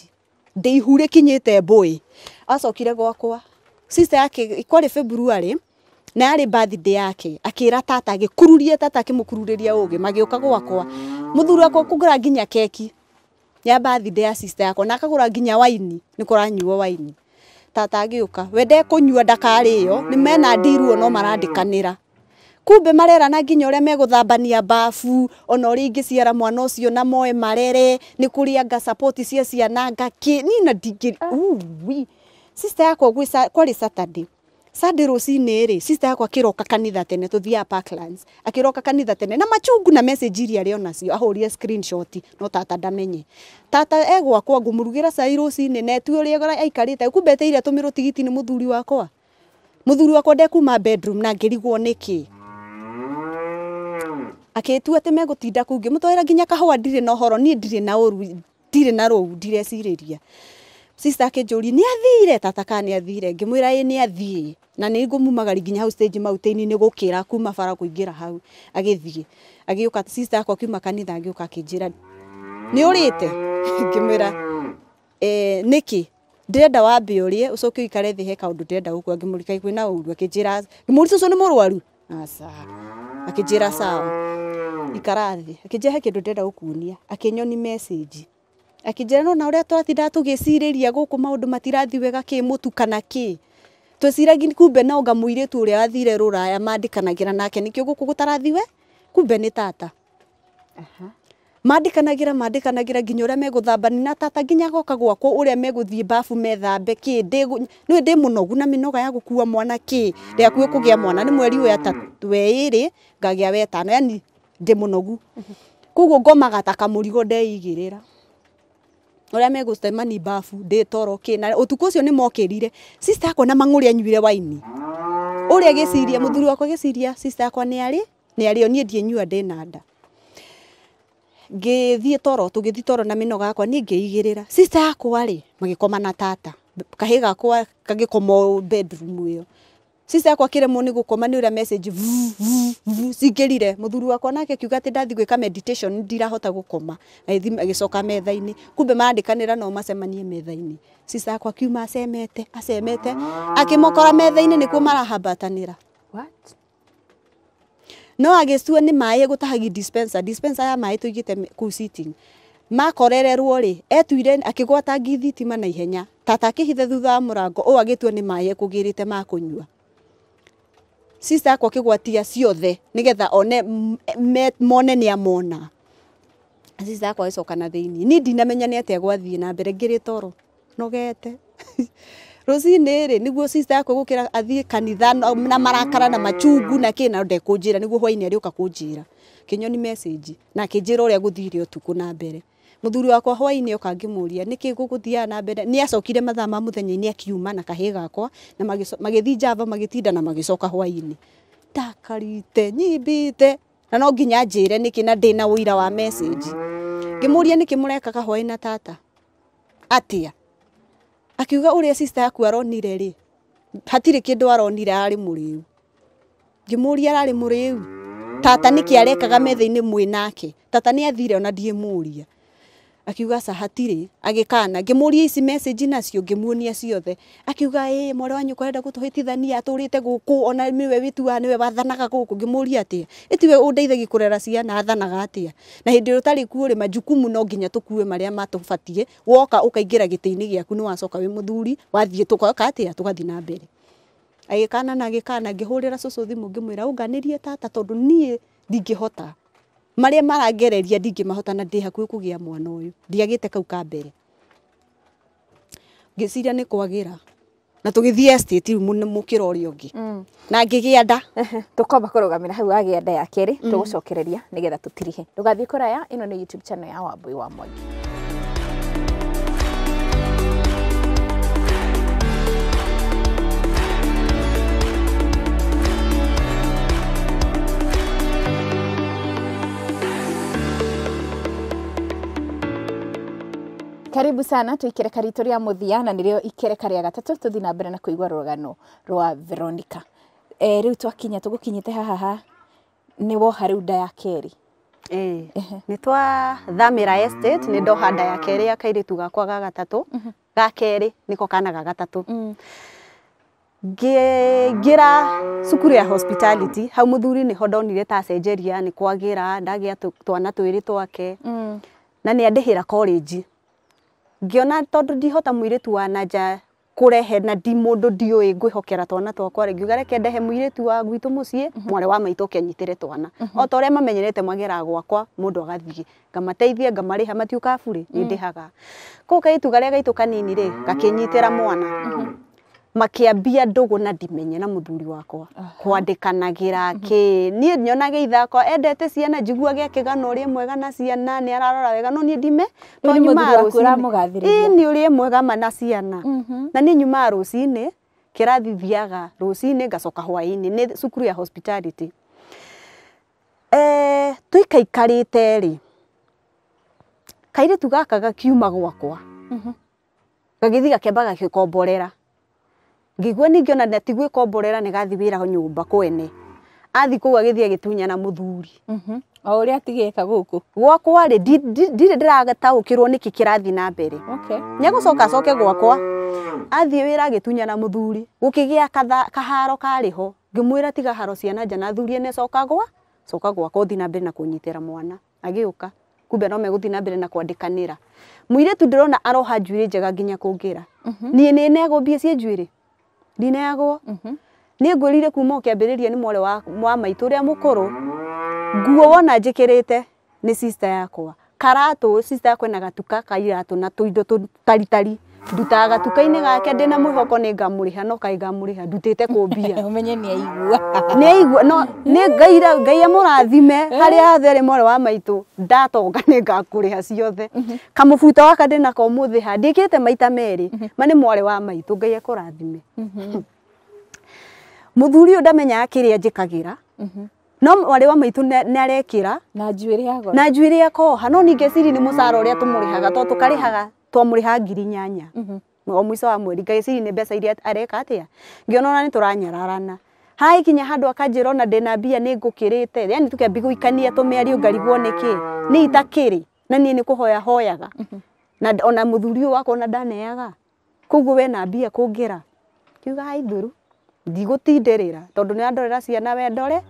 ndä ihu rä kinyä te mbå ä acokire gwakwa sister yake kwarä february na yarä bathi ndä yake akä ra tata agä kururia tata akä må kururä ria å gä magä å ka gwakwa må thuri wakwa kå ngä ra nginya keki ya bathi ndä ya sister yakwa na akagå ra nginya waini nä kå ranyua waini tata agä å ka we ndekå nyua ndakarä yo nä mena ndiruo no marandä kanä ra kumbe na nginya uria meguthambania bafu ona uria ngiciara mwana ucio na moe marere ni kuria nga support cia ciana ngaki ni na ndingiri ah. uwi sister yakwa gwi kwari saturday Sunday rucinä rä sister yakwa akä kanitha tene tå thiaga parklands akiroka kanitha tene na machungu na message iria arä ona ahå ahuria screenshot no tata ndamenye tata egwa kwa ngumurugira rugä ra cai rå cinä netue å rä a aikarä te kumbete tigiti ni muthuri thuri wakwa må thuri wakwa ndekuma bedroom na ngirigwo niki nä akitu ati megutinda kuu ngimutwarira nginya kahwa ndire na horo ni ndire na uru ndire na ndire ndireciriria sister akinjuria ni athire tataka ni athire ngimwira i ni athie na ni ngumu magari nginya hau stage mountain ni gukira kuma bara kuingira hau agithie agiuka sister akwa kiuma kanitha agiuka akinjira ni urite ngimwira eh niki ndirenda wambe urie ucoke uikare thi he kaundu ndirenda gukua ngimurika kwina uru akinjira ngimurica ucio ni murwaru akänjä ra saa ikarathä akä njä ra he kä ndå ndenda gå kunia akä nyoni m akä njä ra nona å rä a tåratindatå gä cirä ria gå kå maå ndå matirathiwe gakä må tu kana kä twä ciragi kumbe nongamå irä tu å rä a wathire rå raya mandä kanagä ra nake nä kä gå kå gå tarathiwe kumbe nä tatah mandikanagira mandikanagira nginya uria meguthamba na tata nginya goka gwakwo uria meguthii bafu methambe ki nä ndä må nogu na mä noga ya gå kua mwana kä rä akuä kå gä a mwana ni mweri å ya we ä rä ngagä a wetano yani ndä må nogu koguo ngomaga ta kamå rigo ndeigä rä ra å rä a megåcemani mbabu ndä toro ki na å tukå å cio nä mokä na mang'å rä anyuire waini å rä a gä ciria må thuri wakwa gä ciria yakwa ni arä nä arä o niä ndiä nyua ngithie toro tugithi toro na minoga yakwa ni ngĩigĩrĩra sister yakwa rĩ magikoma na tata kahiga kwa kagikoma bedroom iyo sister yakwa akĩremwo nĩ gukoma ni ura message cingĩrire mũthuri wakwa nake kiuga ati ndathi gwika meditation ndirahota gũkoma agĩthiĩ agĩcoka metha-inĩ kumbe marandĩkanĩra no macemanie methaini sister yakwa kiuma acemete acemete akimokora methaini inĩ nĩkuo what no agĩcuo nĩ maĩ gũtahagi dispenser dispenser ya maĩ tũigĩte ku sitting makorererwo rĩ etuire akĩgwatangi thitima na ihenya tata akĩhithe thutha wa mũrango ũũ agĩtua nĩ maĩ ekũgĩrĩte ma kũnyua sister akwa akĩgwatia ciothe nĩgetha one mone ni amona sister akwa agĩcoka na thĩiniĩ niĩ ndinamenya nĩ atĩa gwathiĩ na mbere ngĩrĩ toro nogete rucinä rä nä sister yakwa gå kä ra athiä kanitha na marakara na machungu na kä na ndekå njä ra nä guo hwainä arä å ka kå njä ra kä nyoni message na akä njä ra å rä a gå thire å tukå na mbere muthuri thuri wakwa hwainä å kangä må ria na mbere ni acokire mathaa ma må thenya akiuma na kahe gakwa na magithi java magitinda na magicoka hwaini takarite nyibite na no nginya njire niki na ndina na wa message ngimuria niki mureka nä kä na tata atia akiuga uria sister yaku aronire ri hatirä kä ndå aronire ararä må rä u ngä må ria ararä må rä u tata nä kä arekaga metha-inä mwä nake tata nä athire ona ndiä må ria akiuga sa hatirĩ agĩkana ngĩmũria ici message nacio ngĩmuonia ciothe akiuga ĩ mwarĩ wa nyũkwa arenda gũtũhĩtithania atũrĩte gũkũ ona nĩwe wĩtuaga nĩwe wathanaga gũkũ ngĩmũria atĩa ĩtiwe ũndeithagia kũrera ciana athanaga atĩa na hĩndĩ ĩrĩa ũtarĩ kuo rĩ majukumu no nginya tũkue marĩa matũbatiĩ woka ũkaingĩra gĩtĩ-inĩ gĩaku nĩ wacoka wĩ mũthuri wathiĩ tũgoka atĩa tũgathiĩ na mbere agĩkana na agĩkana ngĩhũrĩra cũcũ thimũ ngĩmwĩra ũnganĩrie tata tondũ niĩ ndingĩhota maria marangereria mahota na kå gä a mwana ndiagä te kau ka ciria nä kwagä ra na å rä a å ngä na ngĩgĩa nda gamä ra hau agĩa nda ya mm. getha tå tirihe ndå gathiä kå raya ä youtube channel ya wambui wa mwangi karibu sana tuikereka ritu ria muthia na nirio ikereka ria gatatu tuthi na mbere na kuigua rugano rwa Veronica eh riu twakinya tugukinyite haha ha ni woha riu nda ya keri eh ni twa thamira estate ni ndoha nda ya keri ya kairitu gakwa ga gatatu mhm. ga keri ko kana ga gatatu mm. ngira cukuru ya hospitality hau muthuri niho ndonire ta cenjeria ni kwagira ndagia twana twiri twake mm. na ni andihira college ngiona tondu ndihota muiritu wa nanja kurehe na ndi mundu ndiui ngwihokera twana twakwa ri ngiuga reke ndehe muiritu wa gwitu mucii mhm. mwari wa maitu ukenyitire twana mhm. o ta uria mamenyerete mwagera gwakwa mundu agathii ngamateithia ngamariha matiukabu ri ni mhm. ndihaga kuu kaituga garia gaitu kanini ri gakinyitira mwana makiambia ndugu na ndimenye na muthuri wakwa kwandikanagira mhm. ki ni nyonage ithako endete ciana njiguage mhm. akigana uri mwega na ciana ni ararora wega no nie ndime tonyu marucini ni uri mwega mana ciana mhm. na ni nyuma rucini kirathi thiaga rucini ngacoka hwaini ni cukuru ya hospitality eh ee, tuikaikarite ri kairitu gaka gakiuma gwakwa mhm gagithiga kembaga gikomborera ngigua ningi ona nä atigwä komborera ni gathi wira ra nyå kwene athi kå u agä thiä agä tunyana må thuri mhm. o å rä a atigä ka gå kå ukirwo niki kirathi na mbere okay nyago soka soke gwakwa athi wira ra agä tunyana må thuri kaharo karä ho ngä tiga haro ciana nja na thuri ene gwa soka gwa ko thiä na mbere na kå mwana agiuka å kumbe no meguthi na mbere na kwandikanira muire tu ndirona aroha njuire rä njega nginya kå ngä ra mhm. niä nä negå mbiä ciä njuä ndinegwo mhm. nä ngwä rire kuma å kä ambä rä ria nä wa maitå å rä a må kå rå nguo wona njä kä rä te nä yakwa karatå yakwa na gatuka kairatå na tå indo taritari ndutaga gatuka-inä gake ndä na mwä hoko nä ngamå ha no kai ngamå rä ha ndutä te kå mbia å menye nä aigua nä aigua no nä ngaira eh? mhm. mhm. ngai amå rathime harä a wa maitå ndatonga nä ngakå ha ciothe kamå buta waka ndä nako må thä ha te maita meri ma nä wa maitå ngai ekå rathime må thuri å ndamenyaga kä rä a no warä wa maitå nä arekä ra na njuä rä akoha no ningä ciri nä må cara å rä a tå må rä haga to tå karä to muri ha ngiri nyanya mhm. o mwico wa mweri ciri ni mbeca iria areka atia ngiona ona nä tå ranyararana ha ikinya handå ona ndä na mbia nä ngå yani tuke käambi gå ikania tå mä niki ni itakiri na niä kuhoya hoyaga na ona muthuri thuri å wakwa ona ndaneaga koguo we na mbia kungira kiuga hai thuru tindä rä ra tondå andorera ciana we ndore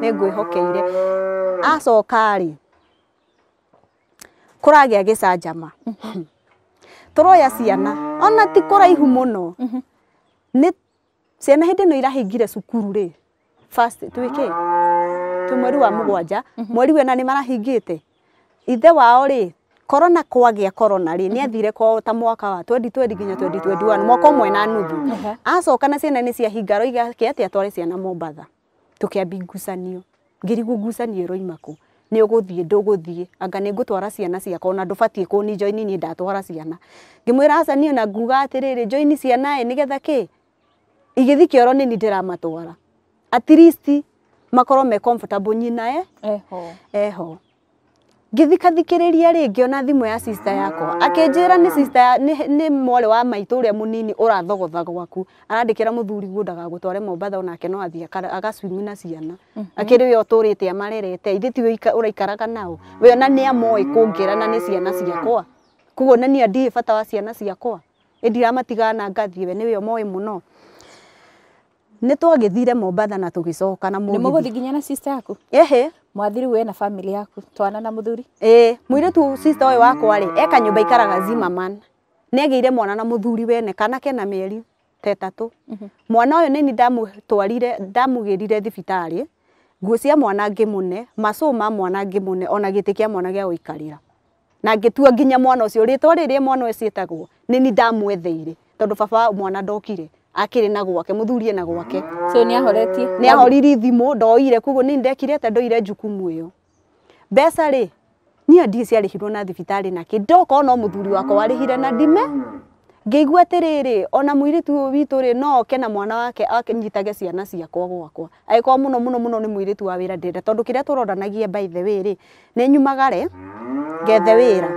ni hokeire acokarä kå gicanjama a mhm. gä turoya ciana ona ti kuraihu muno mm-hmm. ni ciana hindi no irahingire cukuru ri first twike tu mweri wa mugwanja mm-hmm. mweri wena ni marahingite ithe wao ri korona kwagia korona ri ni mm-hmm. athire kwao ta mwaka wa 2020 nginya 2021 mwaka ũmwe na nuthu uh-huh. acoka na ciana ni ciahinga roiga ke ati atware ciana mombatha tukiambi ngucanio ngirigwo ngucanio nä å gå thiä ndå gå thiä anga nä ngå twara ciana ciakwa ona ndå batiä kå ni njoini ndatwara ciana ngä mwä ra aca ona nguga atä rä rä njoini cianaä nä getha kä igä thi kä oro nä ni ndä ramatwara at least makorwo me comfortable nyinae eho eho ngĩthikathikĩrĩria rĩngĩ ona thimũ ya sista yakwa akĩnjĩra nĩ sista ni mwarĩ wa maitũ ũrĩa mũnini ũrathogotha gwaku arandĩkĩra mũthuri guo ndagagũtware Mombatha onake no athiĩ agacwimi na ciana mhm. akĩrĩ we ũtũrĩte amarerete ithe ti we ũraikaraga nao we ona nĩ amoĩ kũngĩra na nĩ ciana ciakwa koguo na niĩ ndirĩ bata wa ciana ciakwa ĩndiramatigaga ngathiĩ we nĩwe ũmoĩ muno nĩ twagĩthire Mombatha na tũgĩcoka na mũgithi ni mũgũthi nginya na sista yaku ehe mwathiri we na family yaku twana na muthuri eh muiritu sister oyo wakwa ri eka nyumba ikaraga zima man negeire mwana na muthuri wene kana kena mieri tetatu mhm. mwana -hmm. mwana oyo twarire damu gerire thibitari nguo cia mwana ngimune macu ma mwana ngimune ona gitikia mwana gia uikarira na ngitua nginya mwana ucio ritwa riri mwana ucio etagwo damu etheire tondu baba mwana ndokire akiri na gwake muthurie na gwake so ni ahoreti ni ahoriri thimu ndoire kugo ni ndekire ta ndoire jukumu iyo besa ri ni adi si ari na thibitari na ki ndoka no muthuri wako ari hire na dime ngĩigua atĩrĩrĩ ona muiritu witu ri no oke na mwana wake anyitage ciana ciakwa gwakwa angĩkorwo muno muno muno ni muiritu wa wira ndenda tondu kĩrĩa tũroranagia by the way ri ni nyumagare ngethe wira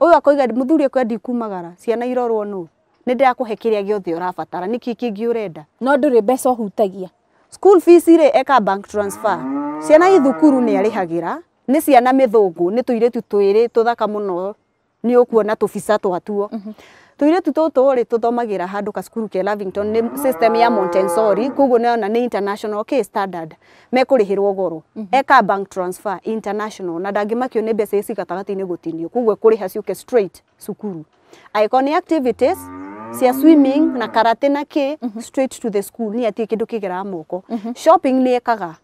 uyu akoiga muthuri akwe ndikumagara ciana irorwo nũũ nä ndä rakuhe kä rä a gä othe å rabatara nä kä kĩngĩ å renda no ndå rä mbeca hutagia school fees rä eka bank transfer ciana ithukuru nä arä hagä ra nä ciana mä thångå nä tå irä tu twä rä tå thaka må no nä å kuona tå bica twatuo mm -hmm tuiretu tåtå rä tå thomagä ra handå kacukuru ke Lavington nä system ya Montessori koguo nä international k standard mekå rä hä rwo goro mhm. eka bank transfer international na ndangä makio nä mbeca ici gatagatä-inä gå tinio koguo kå rä ha ciå ke straight cukuru angä korwo nä activities si ya swimming mm -hmm. na karate na ke mm -hmm. straight to the school nä atä kä ndå kä mm -hmm. shopping nä ekaga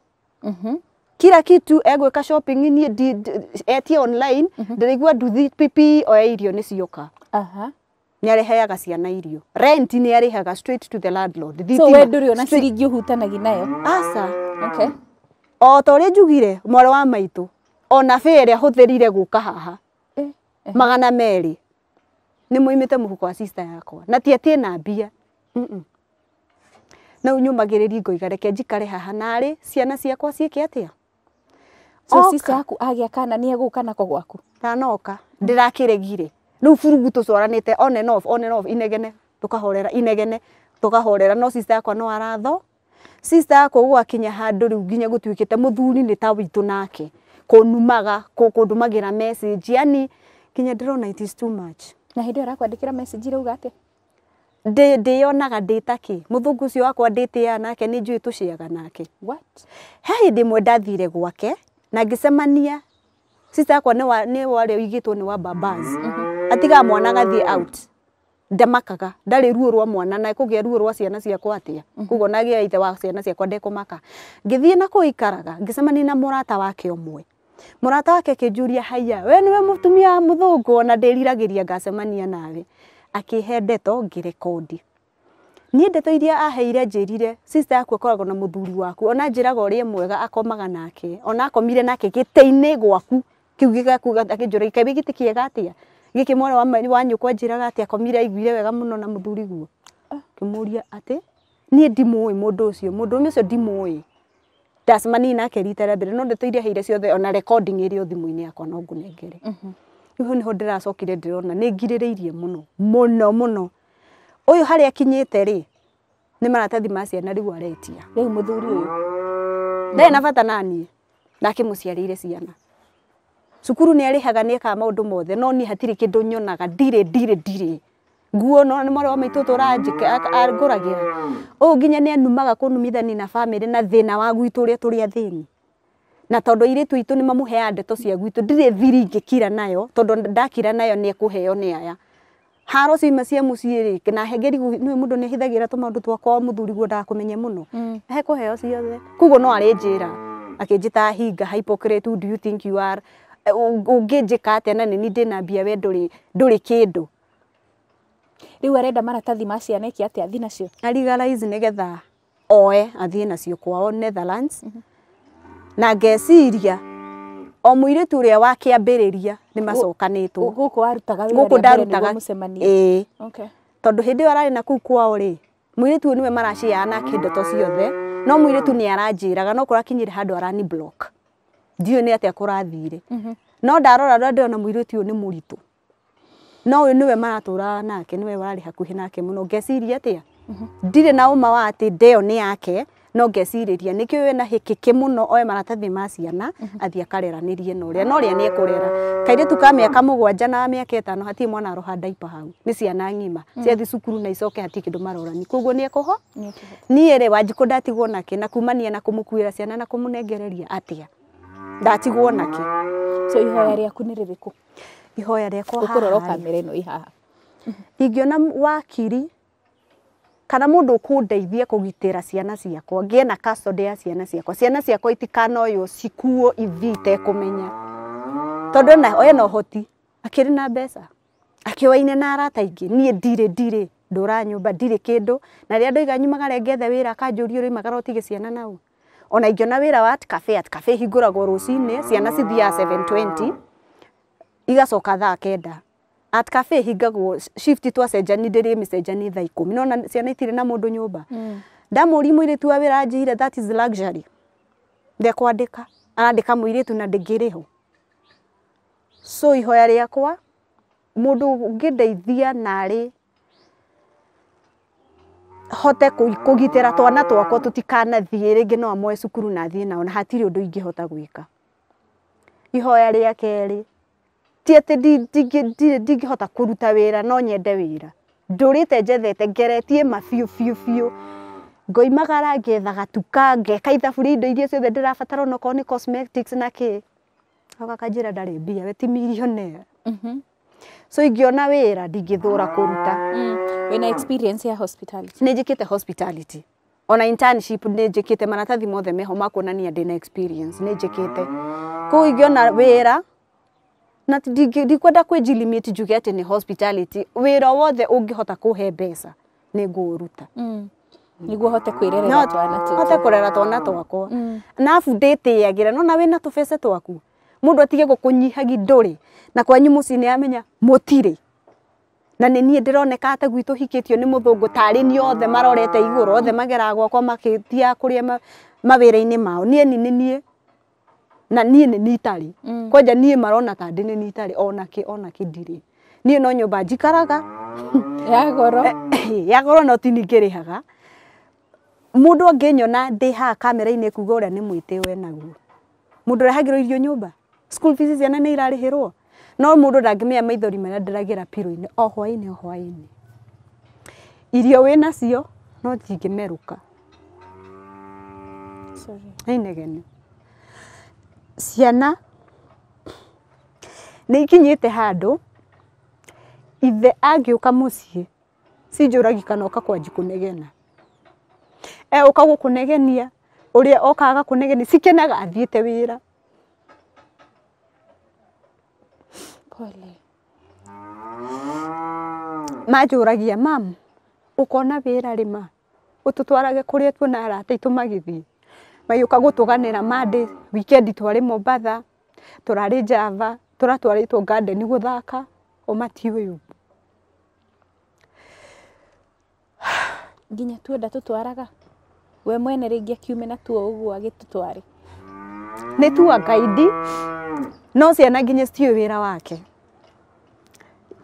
kira kitu egwä ka shopping ni di, eti online mm -hmm. ndäraigua nduthi pipi o oya irio nä cioka nä areheaga ciana irio rent nä arehaga straight to the landlord thiwe ndå ona ciringi å hutanagi nayo aca o ta å rä njugire mwarä wa maitå ona bä ä rä a hå thä rire gå ka haha eh, eh. magana meri ni moimä muhuko wa sister yakwa na ti atä na bia mm -mm. na unyumagiriri nyåmagä rä ri ngoiga reke njikare haha narä ciana ciakwa ciäke atia so oka. sister yaku agia kana nä egå na nako gwaku ndanoka ndä rakä regire rä u burugu tå coranä te on and off, on and off, inegene tukahorera inegene tukahorera no sister yakwa no aratho sister yakwa gwakinya kinya handu u nginya gå muthuri ni te må thuri nä ta witå nake kå numaga kå yani kinya drone it is too much na hä ndä ä yo arakwandä de de ndä yonaga ndä ta kä må thungu å cio wakwa ndä tä nake nä njå ä tå ciaga nake he hä ndä mwe ndathire gwake na ngä cemania sista yakwa nä warä a å igä two nä wa babas mm-hmm. atigaga mwana gathiä out ndamakaga ndarä ruo rwa mwana na kå ruo rwa ciana ciakwa atä a mm-hmm. koguo ithe wa ciana ciakwa ndekå maka thiä na kå ikaraga ngä cemania na må rata wake å mwe murata wake akijuria haya we niwe mutumia muthungu na ndiriragiria ngacemania nawe akihe ndeto ngirekodi ni ndeto iria aheire njirire sister yaku akoragwo na muthuri waku ona njiraga uri e mwega akomaga nake ona akomire nake gä gwaku kä u akijuria njå ra gatia giki tä kä mwana wa nyå kwa njiraga ati akomire aiguire wega muno na muthuri guo kimuria ah. ati ni atä mundu ucio mundu ucio ndå ndacemani nake rita rĩa mbere no ndeto iria heire ciothe ona recording ĩrĩ o thimũ-inĩ yakwa no ngũnengere mm-hmm. rĩu nĩho ndĩracokire ndĩrona nĩ ngirĩrĩirie mũno mũno mũno ũyũ harĩa akinyĩte rĩ nĩ maratathi ma ciana rĩu aretia rĩu mũthuri ũyũ ndarĩ na bata naniĩ nake mũciarĩire ciana cukuru nĩ arĩhaga nĩ ekaga maũndũ mothe no niĩ hatirĩ kĩndũ nyonaga ndirĩ ndirĩ ndirĩ nguo no nä mwarä maitå tå rangå ragä ra å nginya nä anumaga kå numithani na bamä na thä na wa gwitå å rä a tå rä a thä ni na tondå airä tu aitå nä mamå ndeto cia gwitå ndirä thiri ngä kira nayo tondå ndakira nayo nä ekå heo nä aya haro cima cia må ciä rä na hengeri nä må ndå nä hithagä ra tå maå ndå twakwa må thuri guo ndakå menye må no ekå heo ciothe koguo no arä njä ra akä njä ta hinga å ngä njä ka atä a na nä ni ndä na mbia we ndå rä kä ndå riu arenda maratathi ma ciana iki atia athi nacio arigalaizi nigetha oe athie nacio kwao Netherlands mm -hmm. na ngeciria o mũirĩtu ũrĩa wakĩambĩrĩria nĩ macokanĩtwo gũkũ warutaga wĩra gũkũ ndarutaga ĩĩ tondũ hĩndĩ ĩyo ararĩ na kũu kwao rĩ mũirĩtu ũyũ nĩwe maraciaga nake ndeto ciothe no mũirĩtu nĩ aranjĩraga no kũrakinyire handũ arani block ndiũĩ nĩ atĩa kũrathire mhm. no ndarora rĩrĩa ndĩrona tu ũyũ nĩ mũritũ no uyu niwe maratura nake niwe wari hakuhi nake muno ngeciria atia mhm. ndire na uma wa atä ndeo nä yake no ngeciriria nä kä na hiki kä kä må maratathi ma ciana mhm. athi akareranä rie na å no ria ni kurera kaire tuka miaka tu ka mä aka må na mä aka ätano mwana roha daipa hau ni ciana ng'ima mhm. ciathi cukuru na icoke hatirä kä ndå marorani koguo nä ekå ho niä rä wanjikå ndatigwo nakä na kumania na kå ciana na kumunengereria atia nengereria atä a ndatigwo nakä so ihoya rä aku nä rä ihoya rekwa rĩakwa ukurora kamera ino ihaha ingiona wakiri kana mundu kundeithie kugitira ciana ciakwa ngie na custody ya ciana ciakwa ciana ciakwa itikano yo sikuo ivite kumenya tondu na oya no hoti akiri na besa akiwaine na arata ingi nie ndirĩ ndirĩ ndura nyumba ndirĩ kindu na rĩrĩa ndoiga nyumagara ngethe wĩra uri magara ũtige ciana nau ona ingiona wira wa at cafe at cafe hingũragwo rũcinĩ ciana cithiaga 720 igacoka thaa kenda at cafe hingagwo shift twacenjani ndä rä mä cenjani thaa ikå mi nona ciana itirä na må ndå nyå mba mm. ndamå ri må irä tu wa wä ra that is luxury ndekwandä ka arandä ka må tu na ndä ho so ihoya rä akwa må ndå å ngä ndeithia narä hote kå gitä twana twakwa tå tikanathiä rä ngä no amoe cukuru nathiä nao na hatirä å ndå ingä hota gwä ka ihoya rä a kerä ti atä ndingĩhota kå ruta wä ra no nyende wä ra ndå te njethete ngeretie ma biå biå biå ngoimagara ngetha gatuka ngeka ithabu rä indo iria ciothe ndä rabatara onakorwo nä cosmetics na kä agakanjä ra ndarä mbia we ti milionea mhm. so ingĩona wä ra ndingĩthå ra kå ruta mm. nä njä kä te hospitality ona internship nä njä kä te maratathi mothe meho makuonania ndä na experience nä njä kä te koguo ingĩona wä ra na ndikwenda jilimiti njuge atĩ nĩ hospitality wĩra wothe ũngĩhota kũhe mbeca nĩ ngũũruta mm niguo hote kwirerera twana tu hote kurera twana twakwa mm. na afu nditiagira no na tå tubece twaku mundu atige gukunyihagi nduri na kwanyu muci ni amenya mutiri na ni nie ndironeka ate gwitu hikitio ni muthungu ni othe marorete iguru othe magera gwakwa makitia kuria mawira-ini mao nie ni ni na niä nä nitarä mm. kwanja niä marona ta ndä nä nitarä ona kä ona kä ndirä niä no nyå mba njikaraga ya goro eh, eh, ya goro no tini ngä rä haga må ndå angä nyona ndä haha kamera-inä kuga å rä a nä mwä tä we naguo må ndå å rehagä rwo irio nyå mba school fees ciana nä irarä hä rwo no må ndå ndangä menya maithori marä a ndäragä ra pirå-inä o hwainä o hwainä irio wä nacio no cingä merå ka nä inegene ciana nä ikinyä te handå ithe angä å ka må ciä cinjåragi kana å ka kå negena e å kagå kå negenia å rä a okaga kå negeni cikenaga athiä te wä ra manjå ragia mam å kona wä ra rä ma å tå twarage kå rä a tuona arata itå magä thiä mayuka gutuganira mandi wikendi twari mobatha turari java turia twaritwo garden guthaka o matiuĩ ũguo nginya tuenda tutwaraga we mwene ringi akiume natuo uguo agitutware ni tua kaidi no ciana nginya citiũĩ wĩra wake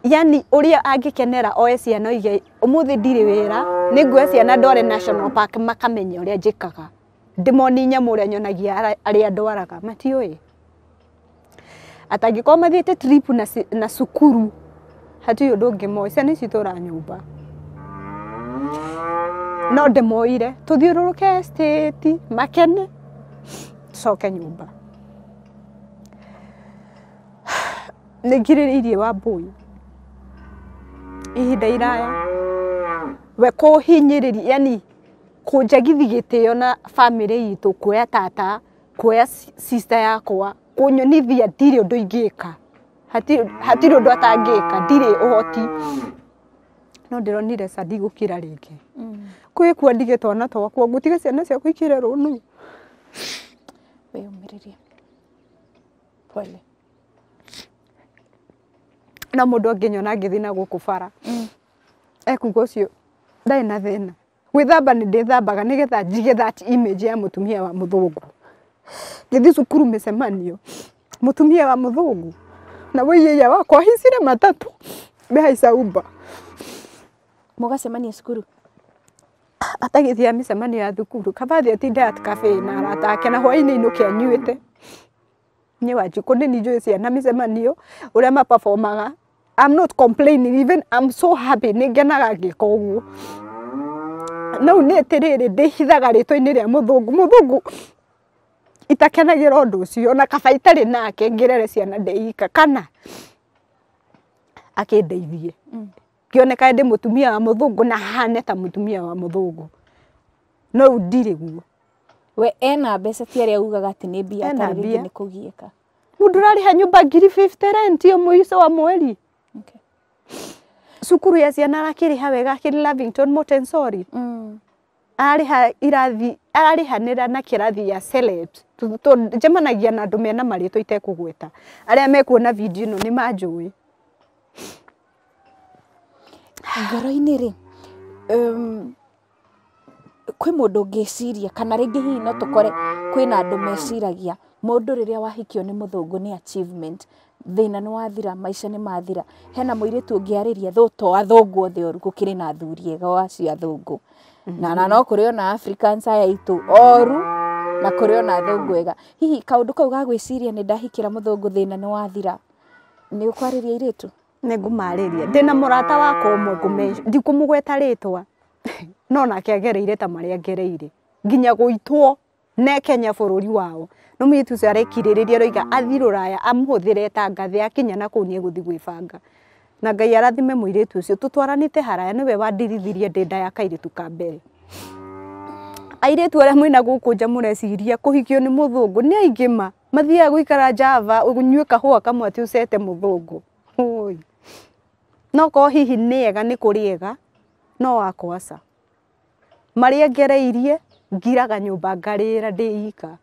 yani uria angikenera oe ciana oige umuthi ndiri wira niguo ciana ndware national park makamenya uria njikaga ndimoni rä a nyonagia a ndwaraga matiuĩ atangĩkorwo mathiĩte trip na, na cukuru hatirĩ ũndũ ũngĩ moĩ ciana ici tũra nyũmba no rå rå ke makene tũcoke nyũmba rä irie wa mbũi ihinda iraya we kũhinyĩrĩria yani kunjagithigä na bamä itå kuoya tata kuoya sister yakwa kunyonithia ndirä å ndå ingä ka hatirä å ndå atangä ka ndirä å hoti no ndä ronire ca ndigå kä ra rä ngä mm. kwä kua ndigä twana twakwa ngå tiga ciana ciakwa ikä re rå nä wä å mä no må ndå angä nyona ngä thiä na gå kå bara mm. ekuga å cio ndarä na thäna gwithamba ni ndithambaga ni getha jige that image ya mutumia tumia wa må thångu ngä thiä cukuru mä cemanio må tumia wa må thångu na wä wakwa hicire matatu mä haica umba må gacemania cukuru atagä thia mä cemanio ya thukuru kabathi atinda at cafe na arata ake na hwainä inå kä anyuä te niä wanjikå nä ninjå ciana mä cemanio å rä a mapabomaga I'm not complaining even I'm so happy ni ngenaga ngä ka na u nä atä rä rä ndä hithaga rä twa-inä rä a må thå må thå ngå itakenagä ra å ndå å cio ona kaba itarä nake ngä rere ciana ndeika kana akä ndeithie mm. ndä må tumia wa mũthũngũ na hane ta tumia wa mũthũngũ no u ndirä guo we ena mbeca ti a ugaga atĩ nĩ mbia tarĩrĩngĩ nĩ kũgiĩka mũndũ ũrarĩha nyũmba ngiri 50 rent o mũico wa mweri cukuru ya ciana arakĩrĩha wega akĩrĩ Lavington Montessori mm. ha irathi hanira na kirathi ya to njemanagia na andå mena marĩtwa itekũgweta arĩa mekuona video no ni majui ngoro-inĩ rĩ um, kwĩ mũndũ ũngĩciria kana ringi hihi no tũkore na andũ meciragia mũndũ riria wahikio ni muthungu ni achievement thina nä wathira maica nä mathira hena må irä tu å ngä arä ria othe oru gå rä na athuri ega acio athungu mm-hmm. na na no rä ona african saya itu oru na kuri ona athungu ega hihi kaå ndå kau ga gwiciria nä ndahikira ra må ni wathira ni ukwariria kwarä ria ngumariria tå ndä na må rata wakwa å må gweta twa no ta marä ngereire nginya gå itwo ne kenya bå rå ri wao no mũirĩtu ũcio arekirĩrĩria roiga athi rũraya amũhũthĩre ta ngathĩ akinya na kũu nĩegũthi gwĩbanga na ngai arathime mũirĩtu ũcio tũtwaranĩte haraya nĩwe wandirithirie ndĩ nda ya kairĩtu ka mbere airĩtu arĩa mwĩna gũkũ nja mũreciria kũhikio nĩ mũthũngũ nĩ aingĩ ma mathiaga gũikara java ũnyue kahũa kamwe atĩ ũcete mũthũngũ no korwo hihi nĩ ega nĩ kũrĩ ega no wakwa aca marĩa ngereirie ngiraga nyũmba ngarĩra ndĩ ika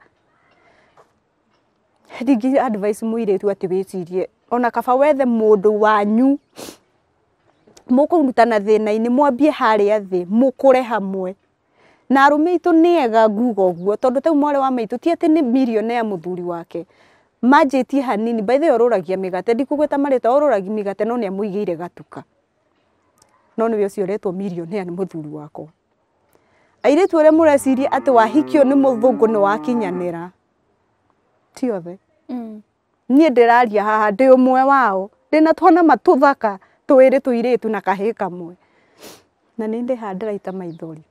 ndingi advice muiretu ati wicirie ona kaba wethe mundu wanyu mukurutana thina-ini mwambie haria thi mukure hamwe na arume itu ni ega nguga guo tondu tau mwari wa maitu ti ati ni milionea muthuri wake manjitie hanini baithe ururagia migate ndikugweta marita ururagia migate no ni amuigiire gatuka no niwe ucio uretwo milionea ni muthuri wakwa airitu uria mureciria ati wahikio ni muthungu ni wakinyanira ti othe mm. niä ndä raria haha ndä å mwe wao ndä na twana matåthaka twä rä tå irä tu na kahä kamwe na nä ndä handä raita maithori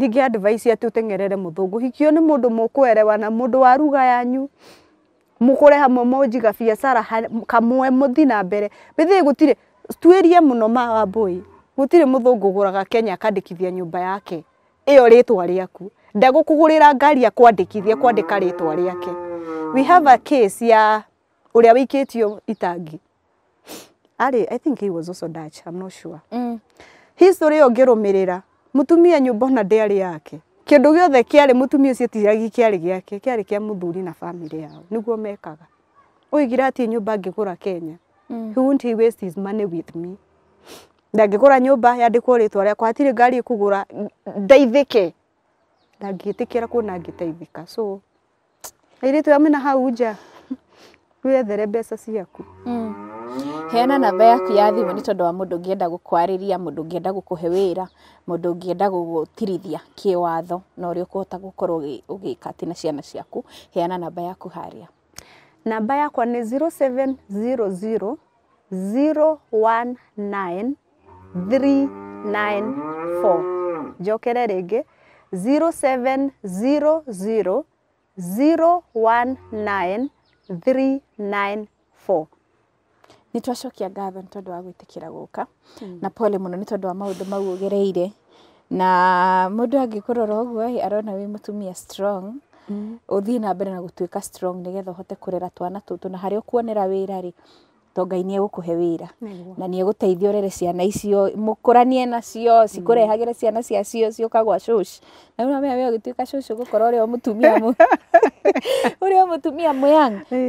ngä advice atä å tengerere må thå hikio nä må ndå må na må ndå wa ruga yanyu må kå re hamwe mwanjiga biacara kamwe må thi na mbere bethä gå tirä tuärie må no ma wambå gå tirä må thå ngå gå raga kenya akandä kithia nyå mba yake ä yo rä twa rä aku ndegukugurira ngari ya kwandikithia kwandika ritwa riake we have a case ya uria wikitio itangi Ali, i think he was also dutch i'm not sure mm. history yo ngirumirira mutumia nyumba na ndiari yake kindu giothe kiari mutumia ucio tiragi kiari giake kiari kia muthuri na family yao niguo mekaga uigira ati nyumba ngigura kenya mm. he won't he waste his money with me ndangigura nyumba yandikwo ritwa riakwa hatiri ngari ikugura ndeithike ndangĩtĩkĩra kuna ngĩteithĩka so airĩtu aya mena hau nja wĩethere mbeca ciaku hmm. heana namba yaku ya thimũ nĩ tondũ wa mũndũ ũngĩenda gũkwarĩria mũndũ ũngĩenda gũkũhe wĩra mũndũ ũngĩenda gũgũtirithia kĩwatho na ũrĩa ũkũhota gũkorwo ũgĩka atĩ na ciana ciaku heana namba yaku harĩa namba yakwa nĩ 0700 019 394 njokere rĩngĩ 0700 0700019394 019394 nä twacokia ngatho nä tondå wa gwä tä kä ra gå ka hmm. na pole må no nä tondå wa maå ndå mau å gereire na må ndå angä kå rora å guo arona wä må strong å hmm. thiä na mbere na gå tuä ka nä getha å hote kå rera twana tå tå na harä a å kuonera wä ra rä to ngai nä egå kå he wä ra na nä egå rere ciana icio må kå ranie nacio cikå rehagä re ciana ciacio ciåkagwa na rä u namenya wä å gä tuä ka gå korwo å rä a må tumia må rä a må tumia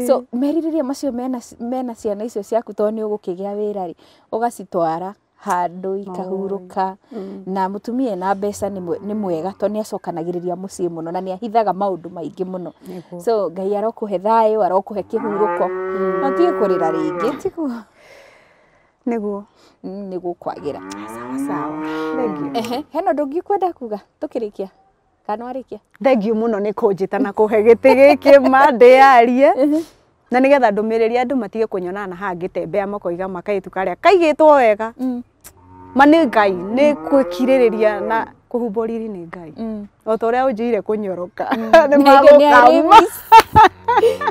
so merirä ria macio mena ciana icio ciaku tondå nä å gå kä gä a wä ra rä å gacitwara handå ikahurå mm. mm. na må tumia na mbeca nä mwega to nä acokanagä muciä må na nä ahithaga maå ndå maingä må no so ngai arokå mm. ah, he thayå arokå he kä hurå ko na kå rä ra rä ngä tiguo niguo niguo kwagira sawa ehe hena ndu ngi kwenda kuga tukirikia kana warikia thengiu muno ni kunjita na kuhe giti giki ma arie na nigetha ndumiriri andu matige kunyonana ha ngitembea makoiga a kaigä kaigitwo wega mm ma nä ngai nä kwä kirä rä ria na kå humbo riri nä ngai mm otoria ta kunyoroka rä a å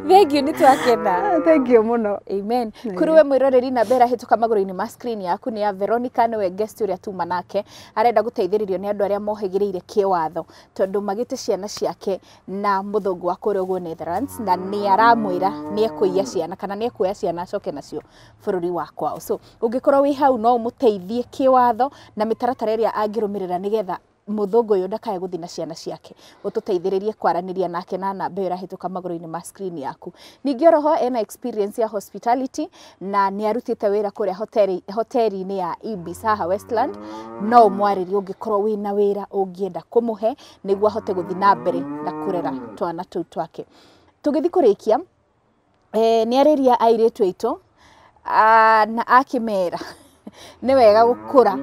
njä ire thank you muno amen kå rä we bera roreri namba ä rahä tå ka magå ma screen yaku nä ya veronica nä we guest å rä a tuma nake arenda gå teithä rä rio nä andå arä a mohägä rä ire kä watho tondå magä te ciana ciake na må thångå wa kå rä a guo netherlands na ni aramwä ra nä ekå ciana kana nä ekuoya ciana acoke nacio bå rå ri wa kwao so å ngä hau no å må teithie na mä taratara ä rä a angä muthunguyu ndakae guthii na ciana ciake ututeithiririe kwaraniria nake na namba iyo irahituka maguru-ini ma screen yaku ningi oroho ena experience ya hospitality na ni arutite wira kuria hoteri hoteri-ini ya Ibis haha Westland no mwarĩrie ũngĩkorwo wĩna wĩra ũngĩenda kũmũhe nĩguo ahote gũthiĩ na mbere na kurera twana tũu twake tugithi kurikia e, eh, nĩ arĩria airĩtu aitũ ah, na akimera ni wega gukura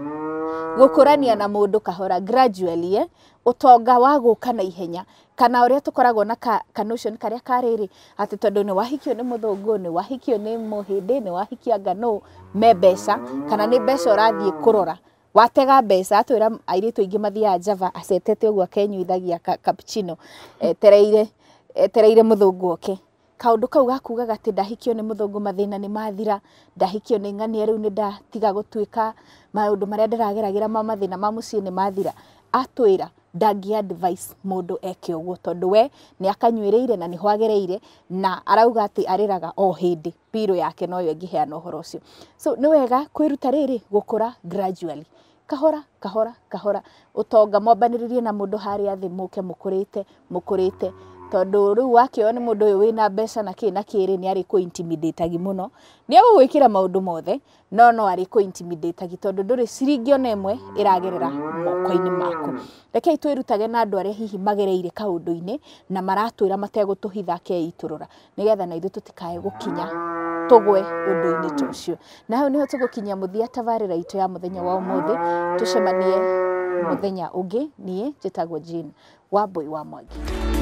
gukurania na mundu kahora gradually eh? utonga wa guka na ihenya kana uria tukoragwo na ka, ka notion karia kariri ati tondu ni wahikio ni muthungu ni wahikio ni muhindi ni wahikia ngano me mbeca kana ni mbeca urathii kurora watega mbeca atwira airitu ingi mathiaga java acetete uguo akenyuithagia cappuccino etereire etereire muthungu oke okay kaundu kau gakugaga atä ndahikio ni muthungu mathina ni mathira ndahikio ni ng'ania riu ni nä ndatiga gutuika maundu maria ndirageragira ma mathina ma må ni mathira atwira ra advice mundu eke uguo tondu we ni akanyuiriire na ni hwagereire na arauga ati ariraga o hindi piro yake noyo ingiheana uhoro ucio so ni wega kwiruta riri gukura gradually kahora kahora kahora utonga mwambaniririe na mundu haria thi muke mukurite mukurite tondu riu wakio ni mundu uyu wina å na mbeca na kä na kä rä nä arä muno ni må no maundu mothe no no ari ku intimidate tondå ndå ciringi ona ä mwe ä moko-inä maku reke itwirutage na andå arä hihi magereire kaundu-ini na maratwä ra mategå tå hitha keitå na ithu tutikae gukinya tugwe undu-ini tucio ucio na hau niho tugukinya muthia tabarĩra ito ya muthenya wa ũmũthĩ tucemanie muthenya ũngĩ nie njĩtagwo Jean wa Wambui wa Mwangi